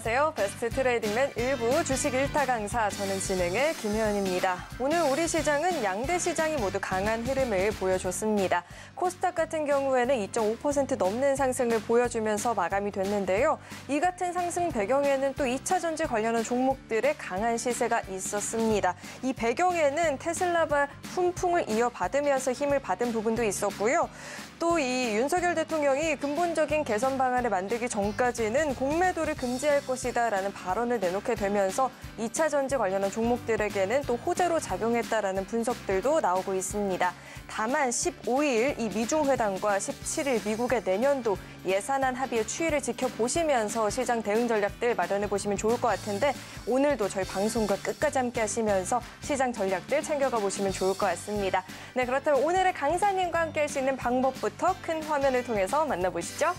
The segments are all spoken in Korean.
안녕하세요. 베스트 트레이딩맨 일부 주식 일타 강사 저는 진행의 김현입니다 오늘 우리 시장은 양대 시장이 모두 강한 흐름을 보여줬습니다. 코스닥 같은 경우에는 2.5% 넘는 상승을 보여주면서 마감이 됐는데요. 이 같은 상승 배경에는 또 2차 전지 관련한 종목들의 강한 시세가 있었습니다. 이 배경에는 테슬라발 훈풍을 이어받으면서 힘을 받은 부분도 있었고요. 또이 윤석열 대통령이 근본적인 개선 방안을 만들기 전까지는 공매도를 금지할 것이다라는 발언을 내놓게 되면서 2차 전지 관련한 종목들에게는 또 호재로 작용했다라는 분석들도 나오고 있습니다. 다만 15일 이 미중 회담과 17일 미국의 내년도 예산안 합의의 추이를 지켜보시면서 시장 대응 전략들 마련해 보시면 좋을 것 같은데 오늘도 저희 방송과 끝까지 함께 하시면서 시장 전략들 챙겨가 보시면 좋을 것 같습니다. 네, 그렇다면 오늘의 강사님과 함께 할 수 있는 방법부터 큰 화면을 통해서 만나보시죠.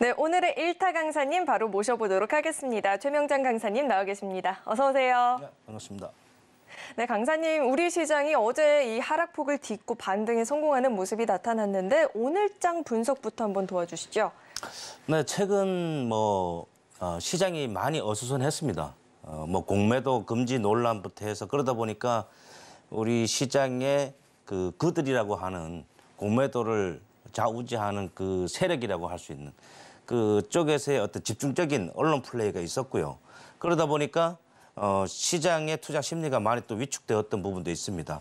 네, 오늘의 일타 강사님 바로 모셔보도록 하겠습니다. 최명장 강사님 나와 계십니다. 어서 오세요. 네, 반갑습니다. 네, 강사님, 우리 시장이 어제 이 하락폭을 딛고 반등에 성공하는 모습이 나타났는데 오늘장 분석부터 한번 도와주시죠. 네, 최근 뭐 어, 시장이 많이 어수선했습니다. 어, 뭐 공매도 금지 논란부터 해서 그러다 보니까 우리 시장의 그 그들이라고 하는 공매도를 좌우지하는 그 세력이라고 할 수 있는 그쪽에서의 어떤 집중적인 언론 플레이가 있었고요. 그러다 보니까 어, 시장의 투자 심리가 많이 또 위축되었던 부분도 있습니다.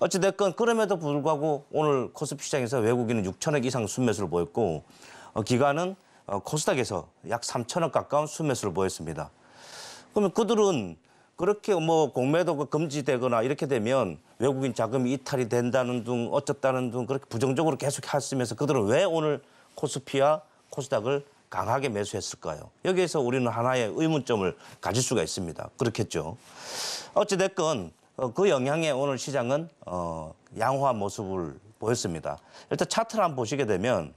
어찌됐건 그럼에도 불구하고 오늘 코스피 시장에서 외국인은 6천억 이상 순매수를 보였고 어, 기관은 어, 코스닥에서 약 3천억 가까운 순매수를 보였습니다. 그러면 그들은 그렇게 뭐 공매도가 금지되거나 이렇게 되면 외국인 자금이 이탈이 된다는 둥 어쨌다는 둥 그렇게 부정적으로 계속 했으면서 그들은 왜 오늘 코스피와 코스닥을 강하게 매수했을까요? 여기에서 우리는 하나의 의문점을 가질 수가 있습니다. 그렇겠죠. 어찌됐건 어, 그 영향에 오늘 시장은 어, 양호한 모습을 보였습니다. 일단 차트를 한번 보시게 되면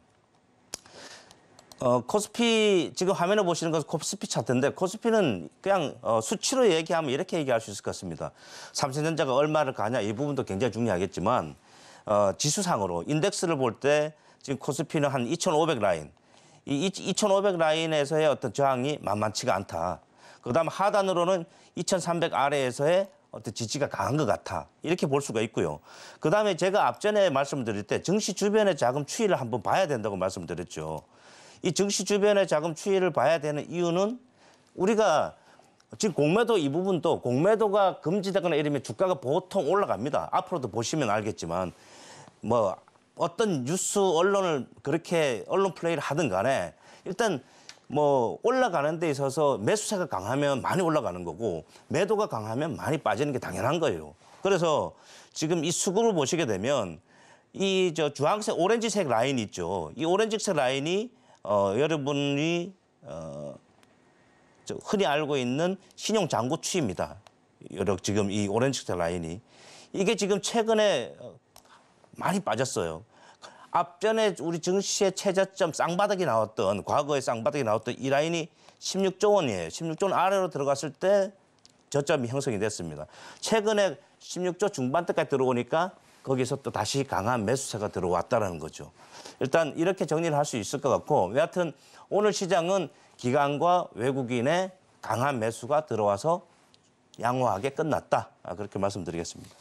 어, 코스피 지금 화면에 보시는 것은 코스피 차트인데 코스피는 그냥 수치로 얘기하면 이렇게 얘기할 수 있을 것 같습니다. 삼성전자가 얼마를 가냐 이 부분도 굉장히 중요하겠지만 지수상으로 인덱스를 볼 때 지금 코스피는 한 2,500 라인 이2,500 라인에서의 어떤 저항이 만만치가 않다. 그다음 하단으로는 2,300 아래에서의 어떤 지지가 강한 것 같아. 이렇게 볼 수가 있고요. 그 다음에 제가 앞전에 말씀드릴 때 증시 주변의 자금 추이를 한번 봐야 된다고 말씀드렸죠. 이 증시 주변의 자금 추이를 봐야 되는 이유는 우리가 지금 공매도 이 부분도 공매도가 금지되거나 이러면 주가가 보통 올라갑니다. 앞으로도 보시면 알겠지만 뭐 어떤 뉴스 언론을 그렇게 언론 플레이를 하든 간에 일단 뭐 올라가는 데 있어서 매수세가 강하면 많이 올라가는 거고 매도가 강하면 많이 빠지는 게 당연한 거예요. 그래서 지금 이 수급을 보시게 되면 이 저 주황색 오렌지색 라인 있죠. 이 오렌지색 라인이 어 여러분이 어 저 흔히 알고 있는 신용 잔고 추입니다. 여러 지금 이 오렌지색 라인이 이게 지금 최근에 많이 빠졌어요. 앞전에 우리 증시의 최저점 쌍바닥이 나왔던 과거의 쌍바닥이 나왔던 이 라인이 16조 원이에요. 16조 원 아래로 들어갔을 때 저점이 형성이 됐습니다. 최근에 16조 중반대까지 들어오니까 거기서 또 다시 강한 매수세가 들어왔다는 거죠. 일단 이렇게 정리를 할 수 있을 것 같고 여하튼 오늘 시장은 기관과 외국인의 강한 매수가 들어와서 양호하게 끝났다. 아, 그렇게 말씀드리겠습니다.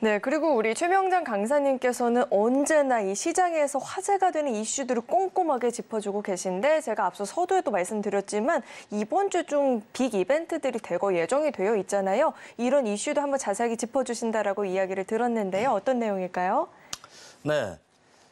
네, 그리고 우리 최명장 강사님께서는 언제나 이 시장에서 화제가 되는 이슈들을 꼼꼼하게 짚어주고 계신데 제가 앞서 서두에도 말씀드렸지만 이번 주 중 빅 이벤트들이 대거 예정이 되어 있잖아요. 이런 이슈도 한번 자세하게 짚어주신다라고 이야기를 들었는데요. 어떤 내용일까요? 네,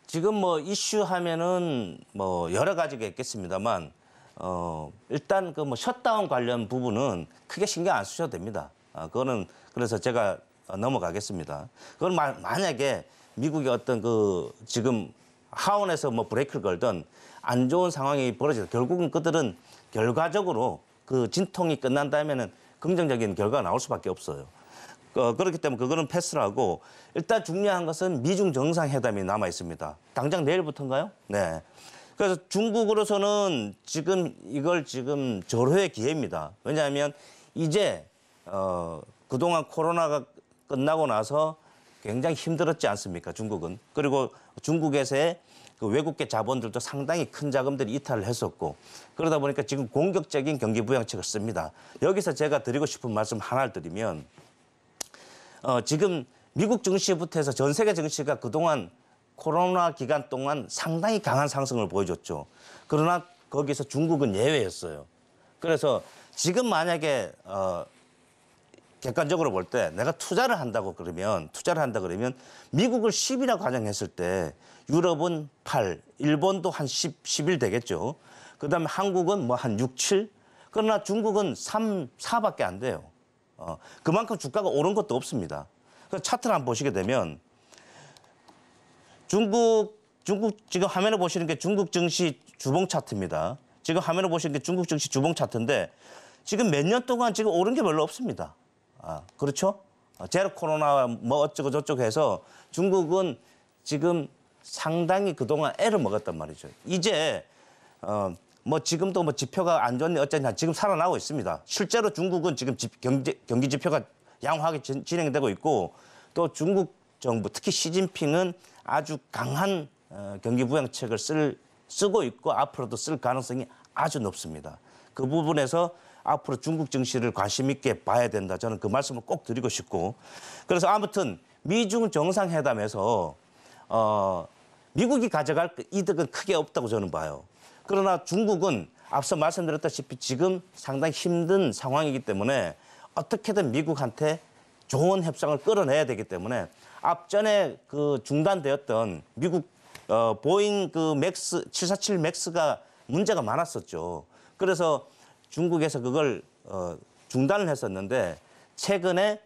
지금 뭐 이슈 하면은 뭐 여러 가지가 있겠습니다만 어, 일단 그 뭐 셧다운 관련 부분은 크게 신경 안 쓰셔도 됩니다. 아, 그거는 그래서 제가 어, 넘어가겠습니다. 그건 마, 만약에 미국의 어떤 그 지금 하원에서 뭐 브레이크를 걸든 안 좋은 상황이 벌어져서 결국은 그들은 결과적으로 그 진통이 끝난 다음에는 긍정적인 결과가 나올 수밖에 없어요. 어, 그렇기 때문에 그거는 패스라고 일단 중요한 것은 미중 정상회담이 남아 있습니다. 당장 내일부터인가요? 네. 그래서 중국으로서는 지금 이걸 지금 절호의 기회입니다. 왜냐하면 이제 어, 그동안 코로나가 끝나고 나서 굉장히 힘들었지 않습니까? 중국은. 그리고 중국에서의 그 외국계 자본들도 상당히 큰 자금들이 이탈을 했었고 그러다 보니까 지금 공격적인 경기 부양책을 씁니다. 여기서 제가 드리고 싶은 말씀 하나를 드리면 어, 지금 미국 증시부터 해서 전 세계 증시가 그동안 코로나 기간 동안 상당히 강한 상승을 보여줬죠. 그러나 거기서 중국은 예외였어요. 그래서 지금 만약에 어, 객관적으로 볼 때 내가 투자를 한다고 그러면 투자를 한다 그러면 미국을 10이라 가정했을 때 유럽은 8, 일본도 한 10, 11 되겠죠. 그다음에 한국은 뭐 한 6, 7. 그러나 중국은 3, 4밖에 안 돼요. 어, 그만큼 주가가 오른 것도 없습니다. 그 차트를 한번 보시게 되면 중국 중국 지금 화면을 보시는 게 중국 증시 주봉 차트입니다. 지금 화면을 보시는 게 중국 증시 주봉 차트인데 지금 몇 년 동안 지금 오른 게 별로 없습니다. 아, 그렇죠? 아, 제로 코로나 뭐 어쩌고 저쩌고 해서 중국은 지금 상당히 그동안 애를 먹었단 말이죠. 이제 어, 뭐 지금도 뭐 지표가 안 좋니 어쩌냐 지금 살아나고 있습니다. 실제로 중국은 지금 집, 경제, 경기 지표가 양호하게 진, 행되고 있고 또 중국 정부 특히 시진핑은 아주 강한 어, 경기 부양책을 쓸, 쓰고 있고 앞으로도 쓸 가능성이 아주 높습니다. 그 부분에서 앞으로 중국 정시를 관심 있게 봐야 된다. 저는 그 말씀을 꼭 드리고 싶고. 그래서 아무튼 미중 정상회담에서 어, 미국이 가져갈 그 이득은 크게 없다고 저는 봐요. 그러나 중국은 앞서 말씀드렸다시피 지금 상당히 힘든 상황이기 때문에 어떻게든 미국한테 좋은 협상을 끌어내야 되기 때문에 앞전에 그 중단되었던 미국 어, 보잉 그 맥스 747 맥스가 문제가 많았었죠. 그래서 중국에서 그걸 어, 중단을 했었는데 최근에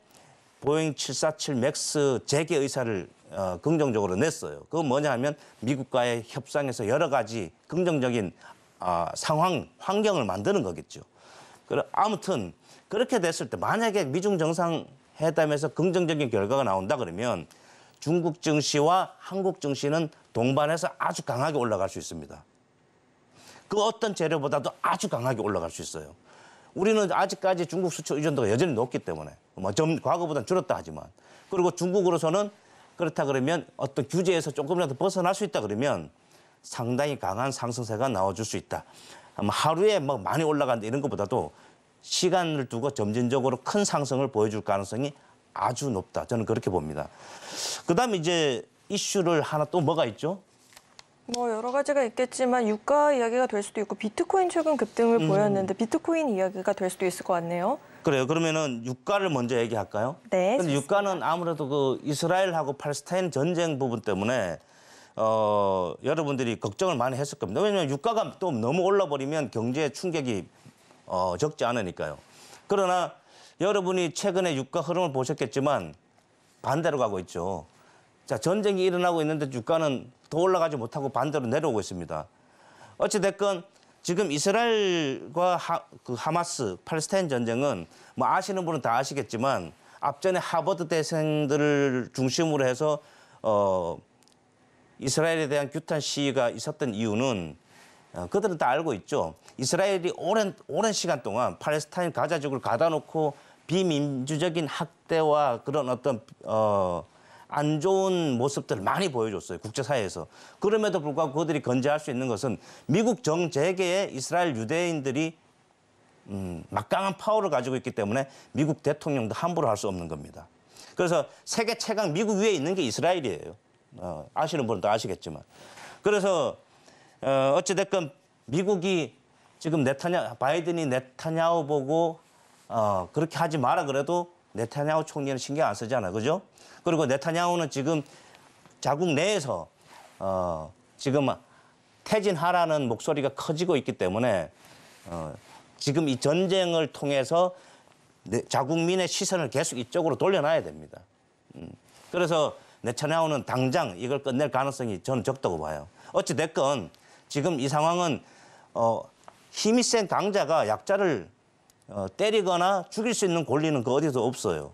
보잉 747 맥스 재개 의사를 어, 긍정적으로 냈어요. 그건 뭐냐 하면 미국과의 협상에서 여러 가지 긍정적인 어, 상황, 환경을 만드는 거겠죠. 그래, 아무튼 그렇게 됐을 때 만약에 미중 정상회담에서 긍정적인 결과가 나온다 그러면 중국 증시와 한국 증시는 동반해서 아주 강하게 올라갈 수 있습니다. 그 어떤 재료보다도 아주 강하게 올라갈 수 있어요. 우리는 아직까지 중국 수출 의존도가 여전히 높기 때문에 뭐점 과거보다는 줄었다 하지만 그리고 중국으로서는 그렇다 그러면 어떤 규제에서 조금이라도 벗어날 수 있다 그러면 상당히 강한 상승세가 나와줄 수 있다. 아마 하루에 막 뭐 많이 올라간다 이런 것보다도 시간을 두고 점진적으로 큰 상승을 보여줄 가능성이 아주 높다. 저는 그렇게 봅니다. 그다음에 이제 이슈를 하나 또 뭐가 있죠? 뭐 여러 가지가 있겠지만 유가 이야기가 될 수도 있고 비트코인 최근 급등을 음. 보였는데 비트코인 이야기가 될 수도 있을 것 같네요. 그래요. 그러면은 유가를 먼저 얘기할까요? 네. 근데 유가는 아무래도 그 이스라엘하고 팔스타인 전쟁 부분 때문에 어 여러분들이 걱정을 많이 했을 겁니다. 왜냐하면 유가가 또 너무 올라버리면 경제 충격이 어 적지 않으니까요. 그러나 여러분이 최근에 유가 흐름을 보셨겠지만 반대로 가고 있죠. 자, 전쟁이 일어나고 있는데 주가는 더 올라가지 못하고 반대로 내려오고 있습니다. 어찌됐건 지금 이스라엘과 하, 그하 마스 팔레스타인 전쟁은 뭐 아시는 분은 다 아시겠지만 앞전에 하버드 대생들을 중심으로 해서 어, 이스라엘에 대한 규탄 시위가 있었던 이유는 어, 그들은 다 알고 있죠. 이스라엘이 오랜, 오랜 시간 동안 팔레스타인 가자족을 가다놓고 비민주적인 학대와 그런 어떤 어, 안 좋은 모습들을 많이 보여줬어요. 국제사회에서. 그럼에도 불구하고 그들이 건재할 수 있는 것은 미국 정재계에 이스라엘 유대인들이 음, 막강한 파워를 가지고 있기 때문에 미국 대통령도 함부로 할 수 없는 겁니다. 그래서 세계 최강 미국 위에 있는 게 이스라엘이에요. 어, 아시는 분도 아시겠지만. 그래서 어, 어찌됐건 미국이 지금 네타냐 바이든이 네타냐후 보고 어, 그렇게 하지 마라 그래도 네타냐후 총리는 신경 안 쓰잖아, 그죠? 그리고 네타냐후는 지금 자국 내에서 어, 지금 퇴진하라는 목소리가 커지고 있기 때문에 어, 지금 이 전쟁을 통해서 네, 자국민의 시선을 계속 이쪽으로 돌려놔야 됩니다. 음. 그래서 네타냐후는 당장 이걸 끝낼 가능성이 저는 적다고 봐요. 어찌 됐건 지금 이 상황은 어, 힘이 센 강자가 약자를 어, 때리거나 죽일 수 있는 권리는 그 어디서 없어요.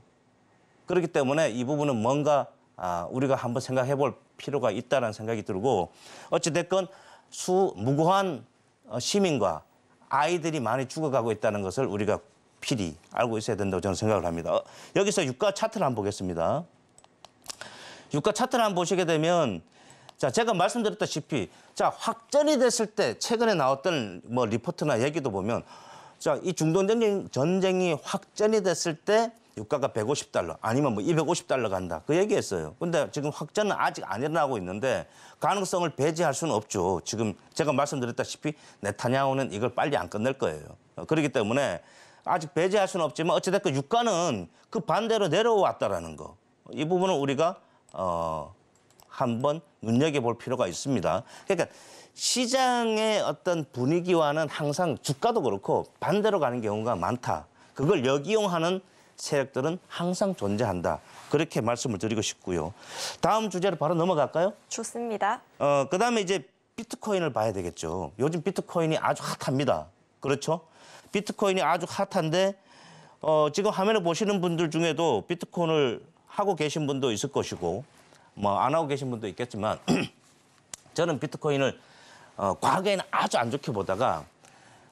그렇기 때문에 이 부분은 뭔가 아, 우리가 한번 생각해 볼 필요가 있다는 생각이 들고 어찌됐건 수, 무고한 어, 시민과 아이들이 많이 죽어가고 있다는 것을 우리가 필히 알고 있어야 된다고 저는 생각을 합니다. 어, 여기서 유가 차트를 한번 보겠습니다. 유가 차트를 한번 보시게 되면 자, 제가 말씀드렸다시피 자, 확전이 됐을 때 최근에 나왔던 뭐 리포트나 얘기도 보면 자, 이 중동 전쟁, 전쟁이 확전이 됐을 때 유가가 150달러 아니면 뭐 250달러 간다 그 얘기했어요. 근데 지금 확전은 아직 안 일어나고 있는데 가능성을 배제할 수는 없죠. 지금 제가 말씀드렸다시피 네타냐오는 이걸 빨리 안 끝낼 거예요. 어, 그렇기 때문에 아직 배제할 수는 없지만 어찌됐건 유가는 그 반대로 내려왔다라는 거. 이 부분은 우리가 어 한번 눈여겨볼 필요가 있습니다. 그러니까 시장의 어떤 분위기와는 항상 주가도 그렇고 반대로 가는 경우가 많다. 그걸 역이용하는 세력들은 항상 존재한다. 그렇게 말씀을 드리고 싶고요. 다음 주제로 바로 넘어갈까요? 좋습니다. 어, 그다음에 이제 비트코인을 봐야 되겠죠. 요즘 비트코인이 아주 핫합니다. 그렇죠? 비트코인이 아주 핫한데 어, 지금 화면을 보시는 분들 중에도 비트코인을 하고 계신 분도 있을 것이고 뭐 안 하고 계신 분도 있겠지만 저는 비트코인을 어, 과거에는 아주 안 좋게 보다가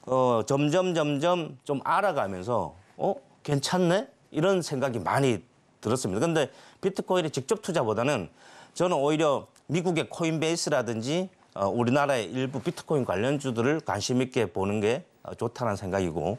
어, 점점 점점 좀 알아가면서 어 괜찮네 이런 생각이 많이 들었습니다. 근데 비트코인에 직접 투자보다는 저는 오히려 미국의 코인베이스라든지 어, 우리나라의 일부 비트코인 관련주들을 관심 있게 보는 게 어, 좋다는 생각이고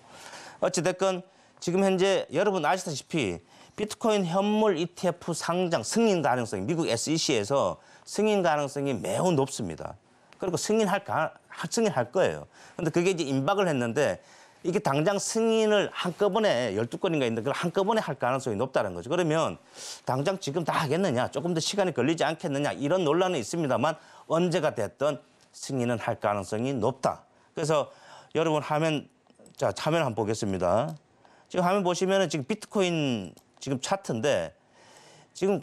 어찌됐건 지금 현재 여러분 아시다시피 비트코인 현물 ETF 상장 승인 가능성이 미국 SEC에서 승인 가능성이 매우 높습니다. 그리고 승인할 가, 승인할 거예요. 근데 그게 이제 임박을 했는데 이게 당장 승인을 한꺼번에 열두 건인가 있는데 그걸 한꺼번에 할 가능성이 높다는 거죠. 그러면 당장 지금 다 하겠느냐, 조금 더 시간이 걸리지 않겠느냐 이런 논란은 있습니다만 언제가 됐든 승인은 할 가능성이 높다. 그래서 여러분 화면 자 화면 한번 보겠습니다. 지금 화면 보시면은 지금 비트코인 지금 차트인데 지금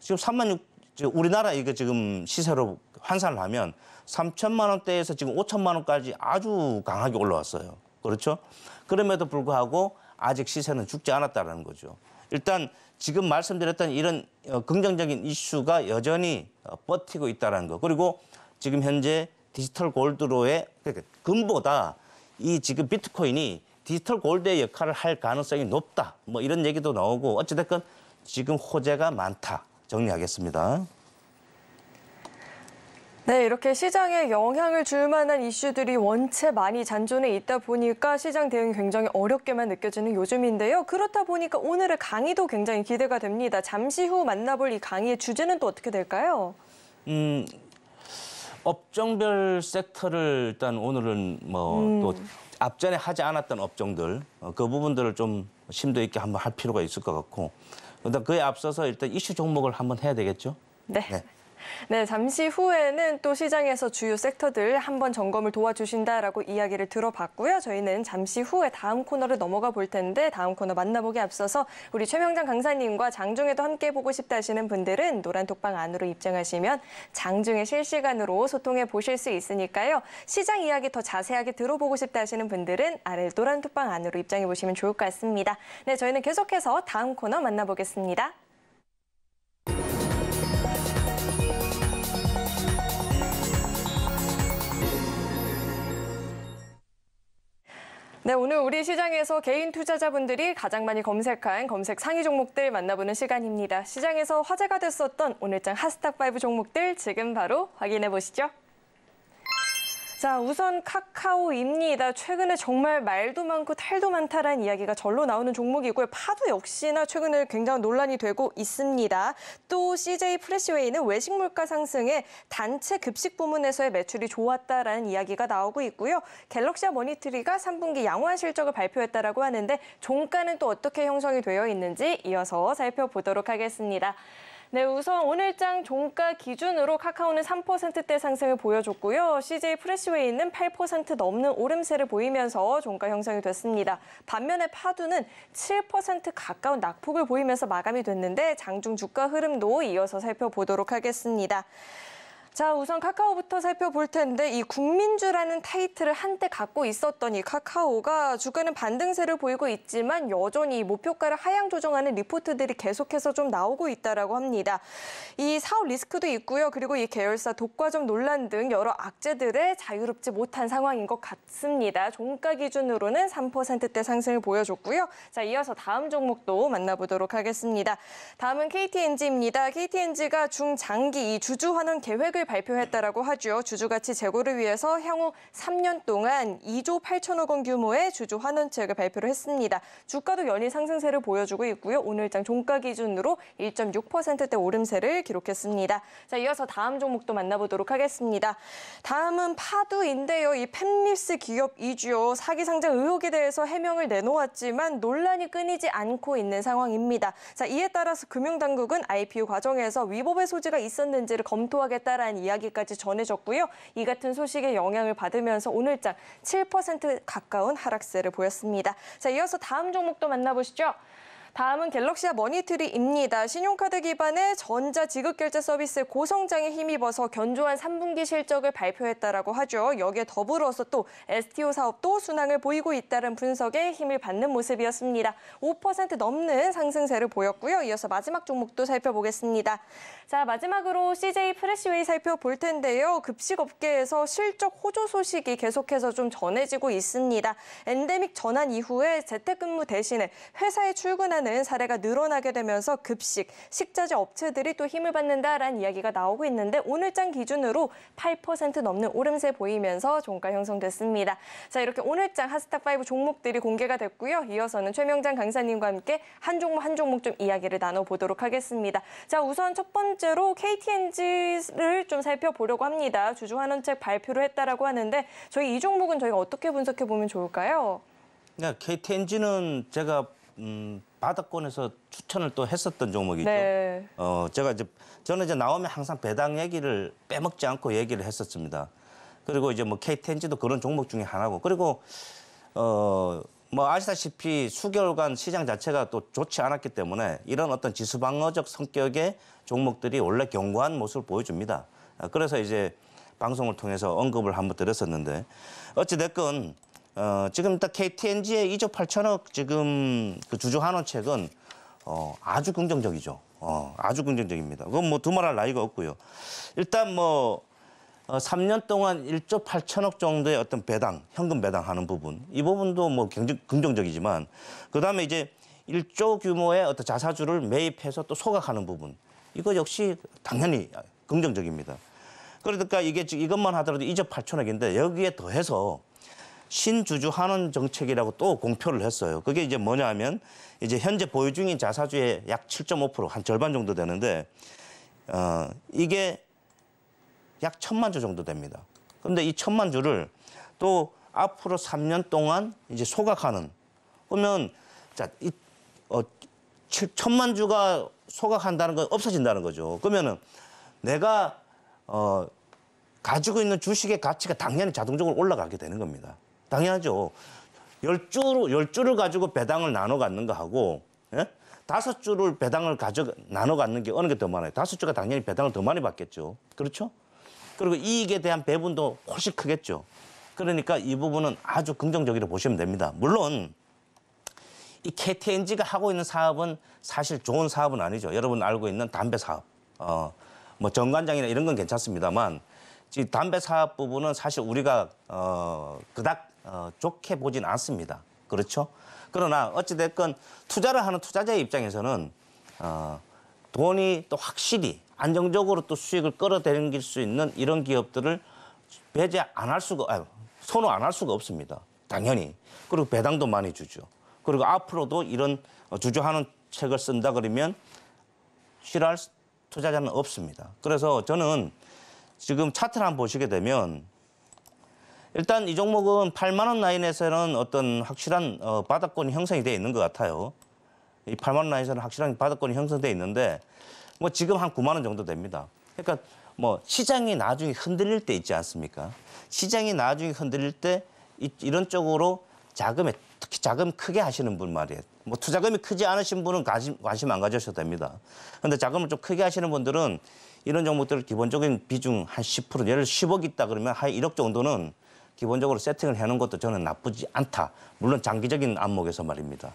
지금 3만 6 우리나라 이거 지금 시세로 환산을 하면 3천만 원대에서 지금 5천만 원까지 아주 강하게 올라왔어요. 그렇죠? 그럼에도 불구하고 아직 시세는 죽지 않았다는 거죠. 일단 지금 말씀드렸던 이런 어, 긍정적인 이슈가 여전히 어, 버티고 있다는 거. 그리고 지금 현재 디지털 골드로의 그 금보다 이 지금 비트코인이 디지털 골드의 역할을 할 가능성이 높다. 뭐 이런 얘기도 나오고 어찌됐건 지금 호재가 많다. 정리하겠습니다. 네, 이렇게 시장에 영향을 줄 만한 이슈들이 원체 많이 잔존해 있다 보니까 시장 대응이 굉장히 어렵게만 느껴지는 요즘인데요. 그렇다 보니까 오늘의 강의도 굉장히 기대가 됩니다. 잠시 후 만나볼 이 강의의 주제는 또 어떻게 될까요? 음, 업종별 섹터를 일단 오늘은 뭐또 음. 앞전에 하지 않았던 업종들 어, 그 부분들을 좀 심도 있게 한번 할 필요가 있을 것 같고 일단 그에 앞서서 일단 이슈 종목을 한번 해야 되겠죠? 네. 네. 네, 잠시 후에는 또 시장에서 주요 섹터들 한번 점검을 도와주신다라고 이야기를 들어봤고요. 저희는 잠시 후에 다음 코너를 넘어가 볼 텐데 다음 코너 만나보기 앞서서 우리 최명장 강사님과 장중에도 함께 보고 싶다 하시는 분들은 노란 톡방 안으로 입장하시면 장중에 실시간으로 소통해 보실 수 있으니까요. 시장 이야기 더 자세하게 들어보고 싶다 하시는 분들은 아래 노란 톡방 안으로 입장해 보시면 좋을 것 같습니다. 네, 저희는 계속해서 다음 코너 만나보겠습니다. 네, 오늘 우리 시장에서 개인 투자자분들이 가장 많이 검색한 검색 상위 종목들 만나보는 시간입니다. 시장에서 화제가 됐었던 오늘장 하스탁5 종목들 지금 바로 확인해 보시죠. 자, 우선 카카오입니다. 최근에 정말 말도 많고 탈도 많다는 이야기가 절로 나오는 종목이고요. 파도 역시나 최근에 굉장히 논란이 되고 있습니다. 또 CJ 프레시웨이는 외식 물가 상승에 단체 급식 부문에서의 매출이 좋았다라는 이야기가 나오고 있고요. 갤럭시와 머니트리가 3분기 양호한 실적을 발표했다라고 하는데 종가는 또 어떻게 형성이 되어 있는지 이어서 살펴보도록 하겠습니다. 네, 우선 오늘장 종가 기준으로 카카오는 3%대 상승을 보여줬고요. CJ 프레시웨이는 8% 넘는 오름세를 보이면서 종가 형성이 됐습니다. 반면에 파두는 7% 가까운 낙폭을 보이면서 마감이 됐는데 장중 주가 흐름도 이어서 살펴보도록 하겠습니다. 자, 우선 카카오부터 살펴볼 텐데 이 국민주라는 타이틀을 한때 갖고 있었던 이 카카오가 주가는 반등세를 보이고 있지만 여전히 목표가를 하향 조정하는 리포트들이 계속해서 좀 나오고 있다라고 합니다. 이 사업 리스크도 있고요. 그리고 이 계열사 독과점 논란 등 여러 악재들에 자유롭지 못한 상황인 것 같습니다. 종가 기준으로는 3%대 상승을 보여줬고요. 자, 이어서 다음 종목도 만나보도록 하겠습니다. 다음은 KTNG입니다. KTNG가 중장기 이 주주 환원 계획을 수요일 발표했다라고 하죠. 주주 가치 제고를 위해서 향후 3년 동안 2조 8천억 원 규모의 주주 환원책을 발표를 했습니다. 주가도 연일 상승세를 보여주고 있고요. 오늘장 종가 기준으로 1.6%대 오름세를 기록했습니다. 자, 이어서 다음 종목도 만나보도록 하겠습니다. 다음은 파두인데요. 이팻리스 기업 이주요 사기 상장 의혹에 대해서 해명을 내놓았지만 논란이 끊이지 않고 있는 상황입니다. 자, 이에 따라서 금융당국은 IPO 과정에서 위법의 소지가 있었는지를 검토하겠다라는 있다 이야기까지 전해졌고요. 이 같은 소식에 영향을 받으면서 오늘장 7% 가까운 하락세를 보였습니다. 자, 이어서 다음 종목도 만나보시죠. 다음은 갤럭시아 머니트리입니다. 신용카드 기반의 전자 지급 결제 서비스 고성장에 힘입어서 견조한 3분기 실적을 발표했다라고 하죠. 여기에 더불어서 또 STO 사업도 순항을 보이고 있다는 분석에 힘을 받는 모습이었습니다. 5% 넘는 상승세를 보였고요. 이어서 마지막 종목도 살펴보겠습니다. 자, 마지막으로 CJ 프레시웨이 살펴볼 텐데요. 급식 업계에서 실적 호조 소식이 계속해서 좀 전해지고 있습니다. 엔데믹 전환 이후에 재택근무 대신에 회사에 출근하는 하는 사례가 늘어나게 되면서 급식, 식자재 업체들이 또 힘을 받는다라는 이야기가 나오고 있는데 오늘장 기준으로 8% 넘는 오름세 보이면서 종가 형성됐습니다. 자 이렇게 오늘장 하스타5 종목들이 공개가 됐고요. 이어서는 최명장 강사님과 함께 한 종목 한 종목 좀 이야기를 나눠보도록 하겠습니다. 자 우선 첫 번째로 KTNG를 좀 살펴보려고 합니다. 주주 환원책 발표를 했다라고 하는데 저희 이 종목은 저희가 어떻게 분석해 보면 좋을까요? 네, KTNG는 제가 음, 바닥권에서 추천을 또 했었던 종목이죠. 네. 어, 제가 이제 저는 이제 나오면 항상 배당 얘기를 빼먹지 않고 얘기를 했었습니다. 그리고 이제 뭐 KTNG도 그런 종목 중에 하나고 그리고 어, 뭐 아시다시피 수개월간 시장 자체가 또 좋지 않았기 때문에 이런 어떤 지수방어적 성격의 종목들이 원래 견고한 모습을 보여줍니다. 아, 그래서 이제 방송을 통해서 언급을 한번 드렸었는데 어찌됐건 어, 지금 딱 KTNG의 2조 8천억 지금 그 주주 환원책은 어, 아주 긍정적이죠. 어, 아주 긍정적입니다. 그건 뭐 두말할 나위가 없고요. 일단 뭐 어, 3년 동안 1조 8천억 정도의 어떤 배당, 현금 배당하는 부분, 이 부분도 뭐 굉장히 긍정적이지만 그다음에 이제 1조 규모의 어떤 자사주를 매입해서 또 소각하는 부분, 이거 역시 당연히 긍정적입니다. 그러니까 이게 지금 이것만 하더라도 2조 8천억인데 여기에 더해서 신주주 환원 정책이라고 또 공표를 했어요. 그게 이제 뭐냐면 하 이제 현재 보유 중인 자사주의 약 7.5%한 절반 정도 되는데 어, 이게 약 천만 주 정도 됩니다. 그런데 이 천만 주를 또 앞으로 3년 동안 이제 소각하는 그러면 자 이 어, 7천만 주가 소각한다는 건 없어진다는 거죠. 그러면은 내가 어 가지고 있는 주식의 가치가 당연히 자동적으로 올라가게 되는 겁니다. 당연하죠. 열 주로 열 주를 가지고 배당을 나눠 갖는 거 하고 예? 다섯 주를 배당을 가져 나눠 갖는 게 어느 게 더 많아요? 다섯 주가 당연히 배당을 더 많이 받겠죠. 그렇죠? 그리고 이익에 대한 배분도 훨씬 크겠죠. 그러니까 이 부분은 아주 긍정적으로 보시면 됩니다. 물론 이 KTNG가 하고 있는 사업은 사실 좋은 사업은 아니죠. 여러분 알고 있는 담배 사업. 어, 뭐 정관장이나 이런 건 괜찮습니다만 이 담배 사업 부분은 사실 우리가 어, 그닥 어, 좋게 보진 않습니다. 그렇죠? 그러나 어찌됐건 투자를 하는 투자자의 입장에서는 어, 돈이 또 확실히 안정적으로 또 수익을 끌어당길 수 있는 이런 기업들을 배제 안 할 수가, 아니, 선호 안 할 수가 없습니다. 당연히. 그리고 배당도 많이 주죠. 그리고 앞으로도 이런 어, 주주하는 책을 쓴다 그러면 싫어할 투자자는 없습니다. 그래서 저는 지금 차트를 한번 보시게 되면 일단 이 종목은 8만 원 라인에서는 어떤 확실한 어, 바닥권이 형성이 돼 있는 것 같아요. 이 8만 원 라인에서는 확실한 바닥권이 형성돼 있는데 뭐 지금 한 9만 원 정도 됩니다. 그러니까 뭐 시장이 나중에 흔들릴 때 있지 않습니까? 시장이 나중에 흔들릴 때 이, 이런 쪽으로 자금에 특히 자금 크게 하시는 분 말이에요. 뭐 투자금이 크지 않으신 분은 관심, 관심 안 가져셔도 됩니다. 그런데 자금을 좀 크게 하시는 분들은 이런 종목들을 기본적인 비중 한 10%, 예를 10억 있다 그러면 한 1억 정도는 기본적으로 세팅을 해놓은 것도 저는 나쁘지 않다. 물론 장기적인 안목에서 말입니다.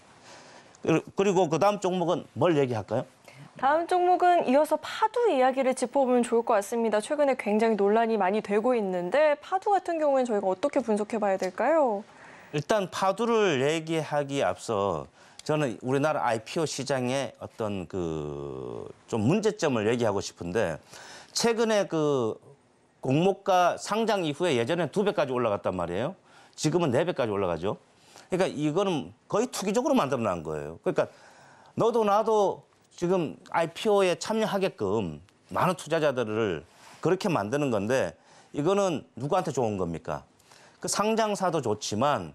그리고 그 다음 종목은 뭘 얘기할까요? 다음 종목은 이어서 파두 이야기를 짚어보면 좋을 것 같습니다. 최근에 굉장히 논란이 많이 되고 있는데 파두 같은 경우에는 저희가 어떻게 분석해봐야 될까요? 일단 파두를 얘기하기 앞서 저는 우리나라 IPO 시장의 어떤 그 좀 문제점을 얘기하고 싶은데 최근에 그 공모가 상장 이후에 예전에 두 배까지 올라갔단 말이에요. 지금은 네 배까지 올라가죠. 그러니까 이거는 거의 투기적으로 만들어낸 거예요. 그러니까 너도 나도 지금 IPO에 참여하게끔 많은 투자자들을 그렇게 만드는 건데 이거는 누구한테 좋은 겁니까? 그 상장사도 좋지만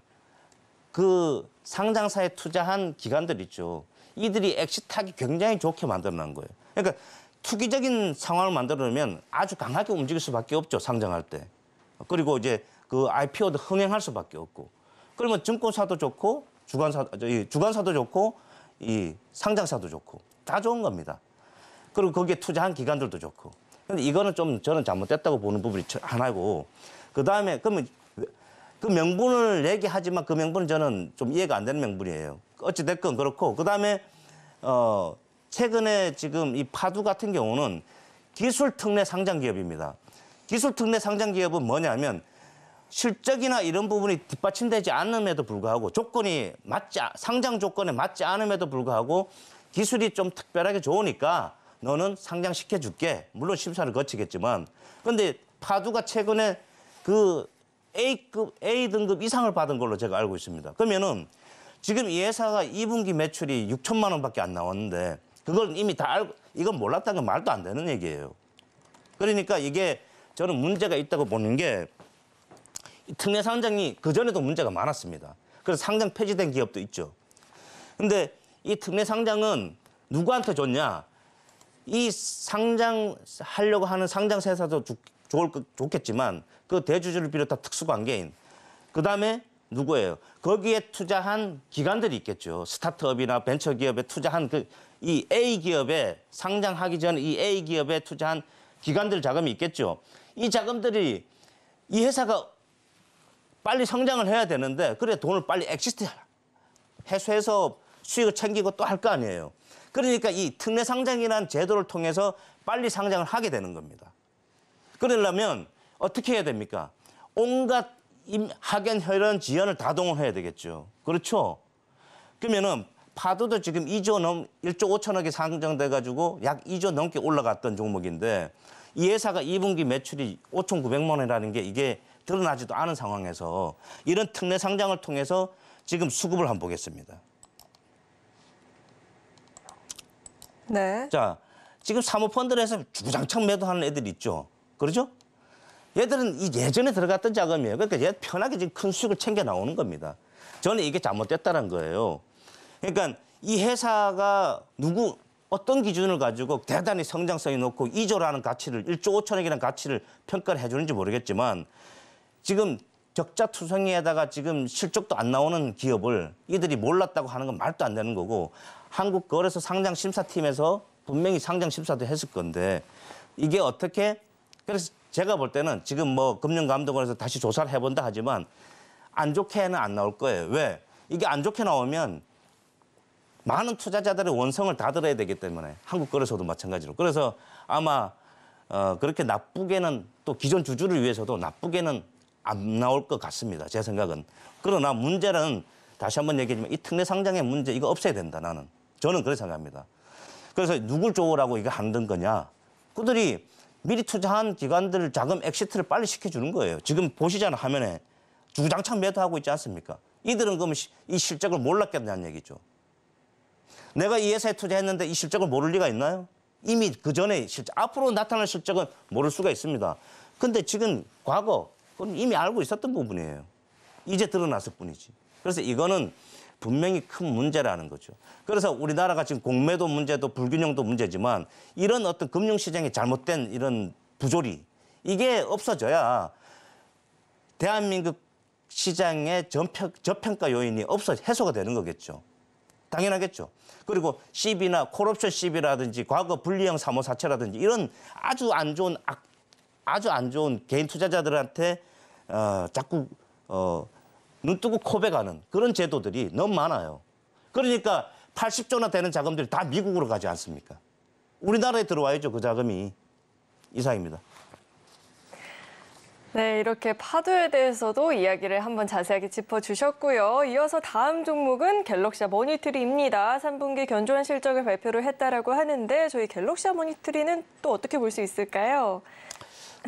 그 상장사에 투자한 기관들 있죠. 이들이 엑시타기 굉장히 좋게 만들어낸 거예요. 그러니까 투기적인 상황을 만들어내면 아주 강하게 움직일 수밖에 없죠 상장할 때 그리고 이제 그 IPO도 흥행할 수밖에 없고 그러면 증권사도 좋고 주관사 저기 주관사도 좋고 이 상장사도 좋고 다 좋은 겁니다 그리고 거기에 투자한 기관들도 좋고 근데 이거는 좀 저는 잘못됐다고 보는 부분이 하나고 그 다음에 그러면 그 명분을 내기하지만그 명분은 저는 좀 이해가 안 되는 명분이에요 어찌 됐건 그렇고 그 다음에 어 최근에 지금 이 파두 같은 경우는 기술 특례 상장 기업입니다. 기술 특례 상장 기업은 뭐냐면 실적이나 이런 부분이 뒷받침되지 않음에도 불구하고 조건이 맞지 상장 조건에 맞지 않음에도 불구하고 기술이 좀 특별하게 좋으니까 너는 상장시켜 줄게. 물론 심사를 거치겠지만 근데 파두가 최근에 그 A급 A 등급 이상을 받은 걸로 제가 알고 있습니다. 그러면은 지금 이 회사가 2분기 매출이 6천만 원밖에 안 나왔는데 그걸 이미 다 알고 이건 몰랐다는 건 말도 안 되는 얘기예요. 그러니까 이게 저는 문제가 있다고 보는 게 특례 상장이 그전에도 문제가 많았습니다. 그래서 상장 폐지된 기업도 있죠. 근데 이 특례 상장은 누구한테 줬냐? 이 상장하려고 하는 상장회사도 좋을, 좋겠지만 그 대주주를 비롯한 특수관계인 그다음에 누구예요? 거기에 투자한 기관들이 있겠죠. 스타트업이나 벤처기업에 투자한 그이 A 기업에 상장하기 전에 이 A 기업에 투자한 기관들 자금이 있겠죠. 이 자금들이 이 회사가 빨리 성장을 해야 되는데 그래 돈을 빨리 엑시트 해소해서 수익을 챙기고 또 할 거 아니에요. 그러니까 이 특례 상장이라는 제도를 통해서 빨리 상장을 하게 되는 겁니다. 그러려면 어떻게 해야 됩니까? 온갖 학연, 혈연, 지연을 다 동원해야 되겠죠. 그렇죠? 그러면은 파도도 지금 2조 넘 1조 5천억이 상정돼 가지고 약 2조 넘게 올라갔던 종목인데 이 회사가 2분기 매출이 5,900만 원이라는 게 이게 드러나지도 않은 상황에서 이런 특례 상장을 통해서 지금 수급을 한번 보겠습니다. 네. 자, 지금 사모펀드에서 주구장창 매도하는 애들 있죠. 그러죠? 얘들은 이 예전에 들어갔던 자금이에요. 그러니까 얘 편하게 지금 큰 수익을 챙겨 나오는 겁니다. 저는 이게 잘못됐다는 거예요. 그러니까 이 회사가 누구 어떤 기준을 가지고 대단히 성장성이 높고 2조라는 가치를 1조 5천억이라는 가치를 평가를 해주는지 모르겠지만 지금 적자 투성이에다가 지금 실적도 안 나오는 기업을 이들이 몰랐다고 하는 건 말도 안 되는 거고 한국 거래소 상장 심사팀에서 분명히 상장 심사도 했을 건데 이게 어떻게 그래서 제가 볼 때는 지금 뭐 금융감독원에서 다시 조사를 해본다 하지만 안 좋게는 안 나올 거예요. 왜? 이게 안 좋게 나오면 많은 투자자들의 원성을 다 들어야 되기 때문에 한국 거래소도 마찬가지로 그래서 아마 어, 그렇게 나쁘게는 또 기존 주주를 위해서도 나쁘게는 안 나올 것 같습니다. 제 생각은. 그러나 문제는 다시 한번 얘기하지만 이 특례 상장의 문제 이거 없애야 된다 나는. 저는 그렇게 생각합니다. 그래서 누굴 좋으라고 이거 안든 거냐. 그들이 미리 투자한 기관들 자금 엑시트를 빨리 시켜주는 거예요. 지금 보시잖아 화면에 주장창 매도하고 있지 않습니까? 이들은 그럼 이 실적을 몰랐겠냐는 얘기죠. 내가 이 회사에 투자했는데 이 실적을 모를 리가 있나요? 이미 그 전에 실적, 앞으로 나타날 실적은 모를 수가 있습니다. 근데 지금 과거, 그건 이미 알고 있었던 부분이에요. 이제 드러났을 뿐이지. 그래서 이거는 분명히 큰 문제라는 거죠. 그래서 우리나라가 지금 공매도 문제도 불균형도 문제지만 이런 어떤 금융시장이 잘못된 이런 부조리 이게 없어져야 대한민국 시장의 저평가 요인이 없어 해소가 되는 거겠죠. 당연하겠죠. 그리고 c 비나 콜옵션 c 비라든지 과거 불리형 사모사채라든지 이런 아주 안 좋은 악, 아주 안 좋은 개인 투자자들한테 어, 자꾸 어, 눈 뜨고 코베가는 그런 제도들이 너무 많아요. 그러니까 80조나 되는 자금들이 다 미국으로 가지 않습니까? 우리나라에 들어와야죠, 그 자금이. 이상입니다. 네, 이렇게 파도에 대해서도 이야기를 한번 자세하게 짚어주셨고요. 이어서 다음 종목은 갤럭시아 모니터리입니다. 3분기 견조한 실적을 발표를 했다라고 하는데 저희 갤럭시아 모니터리는 또 어떻게 볼 수 있을까요?